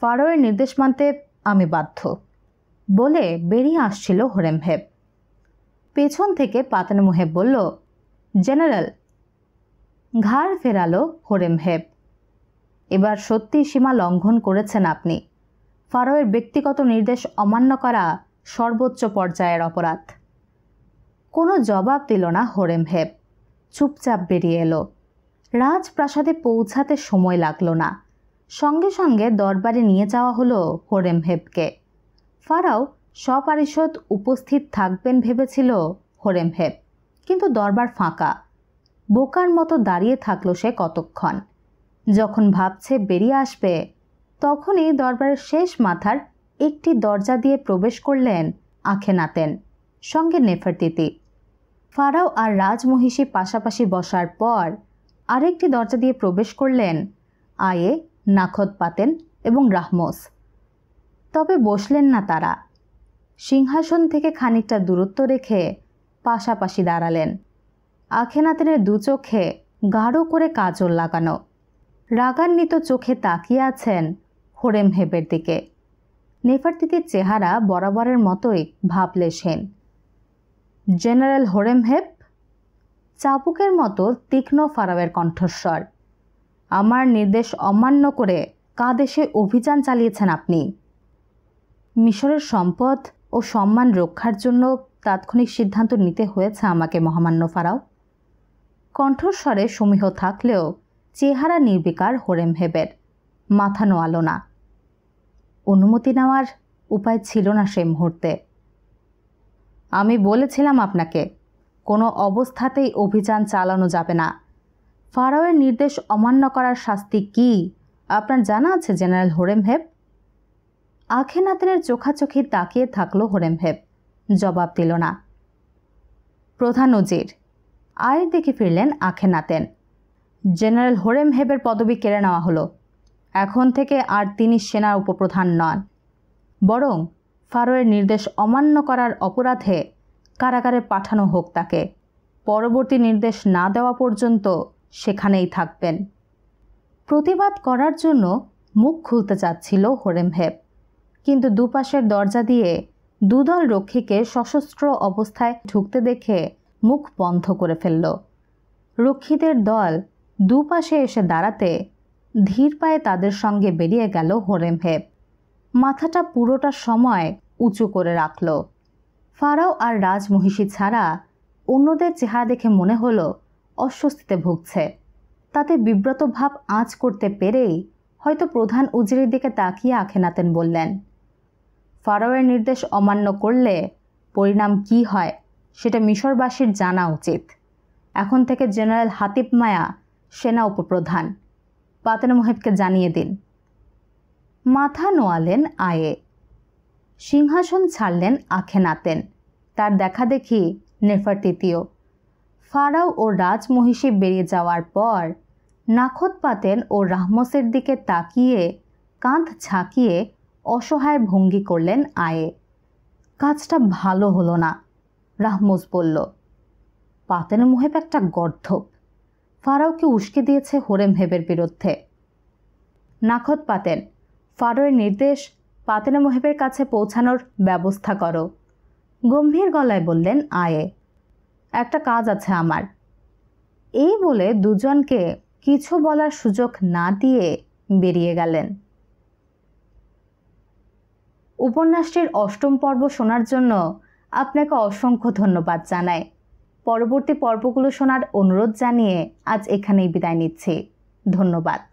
A: ফারোয়ের নির্দেশ মানতে আমি বাধ্য বলে বেরিয়ে আসছিল হোরেম হেব পেছন থেকে পাতেনে মোহেব বলল জেনারেল ঘাড় ফেরালো হোরেম হেব এবার সত্যি সীমা লঙ্ঘন করেছেন আপনি ফারোয়ের ব্যক্তিগত নির্দেশ অমান্য করা সর্বোচ্চ পর্যায়ের অপরাধ কোনো জবাব দিল না হোরেম হেব চুপচাপ বেরিয়ে এলো রাজপ্রাসাদে পৌঁছাতে সময় লাগলো না সঙ্গে সঙ্গে দরবারে নিয়ে যাওয়া হলো হোরেম হেবকে ফারাও সপারিষদ উপস্থিত থাকবেন ভেবেছিল হোরেম হেব কিন্তু দরবার ফাঁকা বোকার মতো দাঁড়িয়ে থাকলো সে কতক্ষণ যখন ভাবছে বেরিয়ে আসবে তখনই দরবারের শেষ মাথার একটি দরজা দিয়ে প্রবেশ করলেন আখেনাতেন সঙ্গে নেফারতিতি ফারাও আর রাজমহিষী পাশাপাশি বসার পর আরেকটি দরজা দিয়ে প্রবেশ করলেন আয়ে নাখত পাতেন এবং রাহমোস তবে বসলেন না তারা সিংহাসন থেকে খানিকটা দূরত্ব রেখে পাশাপাশি দাঁড়ালেন আখেনাতেনের দু চোখে গাঢ় করে কাজল লাগানো রাগান্বিত চোখে তাকিয়ে আছেন হোরেম হেবের দিকে নেফারতিতির চেহারা বরাবরের মতোই ভাবলেসেন জেনারেল হোরেম হেব চাপুকের মতো তীক্ষ্ণ ফারাবের কণ্ঠস্বর আমার নির্দেশ অমান্য করে কাদেশে অভিযান চালিয়েছেন আপনি মিশরের সম্পদ ও সম্মান রক্ষার জন্য তাৎক্ষণিক সিদ্ধান্ত নিতে হয়েছে আমাকে মহামান্য ফারাও কণ্ঠস্বরে সমীহ থাকলেও চেহারা নির্বিকার হরেম হেবের মাথা নোয়ালো না অনুমতি নেওয়ার উপায় ছিল না সে মুহূর্তে আমি বলেছিলাম আপনাকে কোনো অবস্থাতেই অভিযান চালানো যাবে না ফারাওয়ের নির্দেশ অমান্য করার শাস্তি কি আপনার জানা আছে জেনারেল হোরেম হেব আখেনাতেনের চোখাচোখি তাকিয়ে থাকলো হোরেম হেব জবাব দিল না প্রধান নজির আয়ের দিকে ফিরলেন আখেনাতেন জেনারেল হোরেম হেবের পদবি কেড়ে নেওয়া হলো এখন থেকে আর তিনি সেনার উপপ্রধান নন বরং ফারোয়ের নির্দেশ অমান্য করার অপরাধে কারাগারে পাঠানো হোক তাকে পরবর্তী নির্দেশ না দেওয়া পর্যন্ত সেখানেই থাকবেন প্রতিবাদ করার জন্য মুখ খুলতে চাচ্ছিল হোরেম হেব কিন্তু দুপাশের দরজা দিয়ে দুদল রক্ষীকে সশস্ত্র অবস্থায় ঢুকতে দেখে মুখ বন্ধ করে ফেলল রক্ষীদের দল দুপাশে এসে দাঁড়াতে ধীর পায়ে তাদের সঙ্গে বেরিয়ে গেল হোরেম মাথাটা পুরোটা সময় উঁচু করে রাখল ফারাও আর রাজমহিষী ছাড়া অন্যদের চেহারা দেখে মনে হলো অস্বস্তিতে ভুগছে তাতে বিব্রত ভাব আঁচ করতে পেরেই হয়তো প্রধান উজিরের দিকে তাকিয়ে আখেনাতেন বললেন ফারাওয়ের নির্দেশ অমান্য করলে পরিণাম কি হয় সেটা মিশরবাসীর জানা উচিত এখন থেকে জেনারেল হাতিব মায়া সেনা উপপ্রধান পাতেন মহেবকে জানিয়ে দিন মাথা নোয়ালেন আয়ে সিংহাসন ছাড়লেন নাতেন তার দেখা দেখি তৃতীয় ফারাও ও রাজমহিষী বেরিয়ে যাওয়ার পর নাখত পাতেন ও রাহমসের দিকে তাকিয়ে কাঁধ ছাকিয়ে অসহায় ভঙ্গি করলেন আয়ে কাজটা ভালো হলো না রাহমুজ বলল পাতেন মুহেব একটা গর্ধব ফারাওকে উস্কে দিয়েছে হোরেম হেবের বিরুদ্ধে নাখত পাতেন ফারোয়ের নির্দেশ পাতেনে মোহেবের কাছে পৌঁছানোর ব্যবস্থা করো গম্ভীর গলায় বললেন আয়ে একটা কাজ আছে আমার এই বলে দুজনকে কিছু বলার সুযোগ না দিয়ে বেরিয়ে গেলেন উপন্যাসটির অষ্টম পর্ব শোনার জন্য আপনাকে অসংখ্য ধন্যবাদ জানাই পরবর্তী পর্বগুলো শোনার অনুরোধ জানিয়ে আজ এখানেই বিদায় নিচ্ছি ধন্যবাদ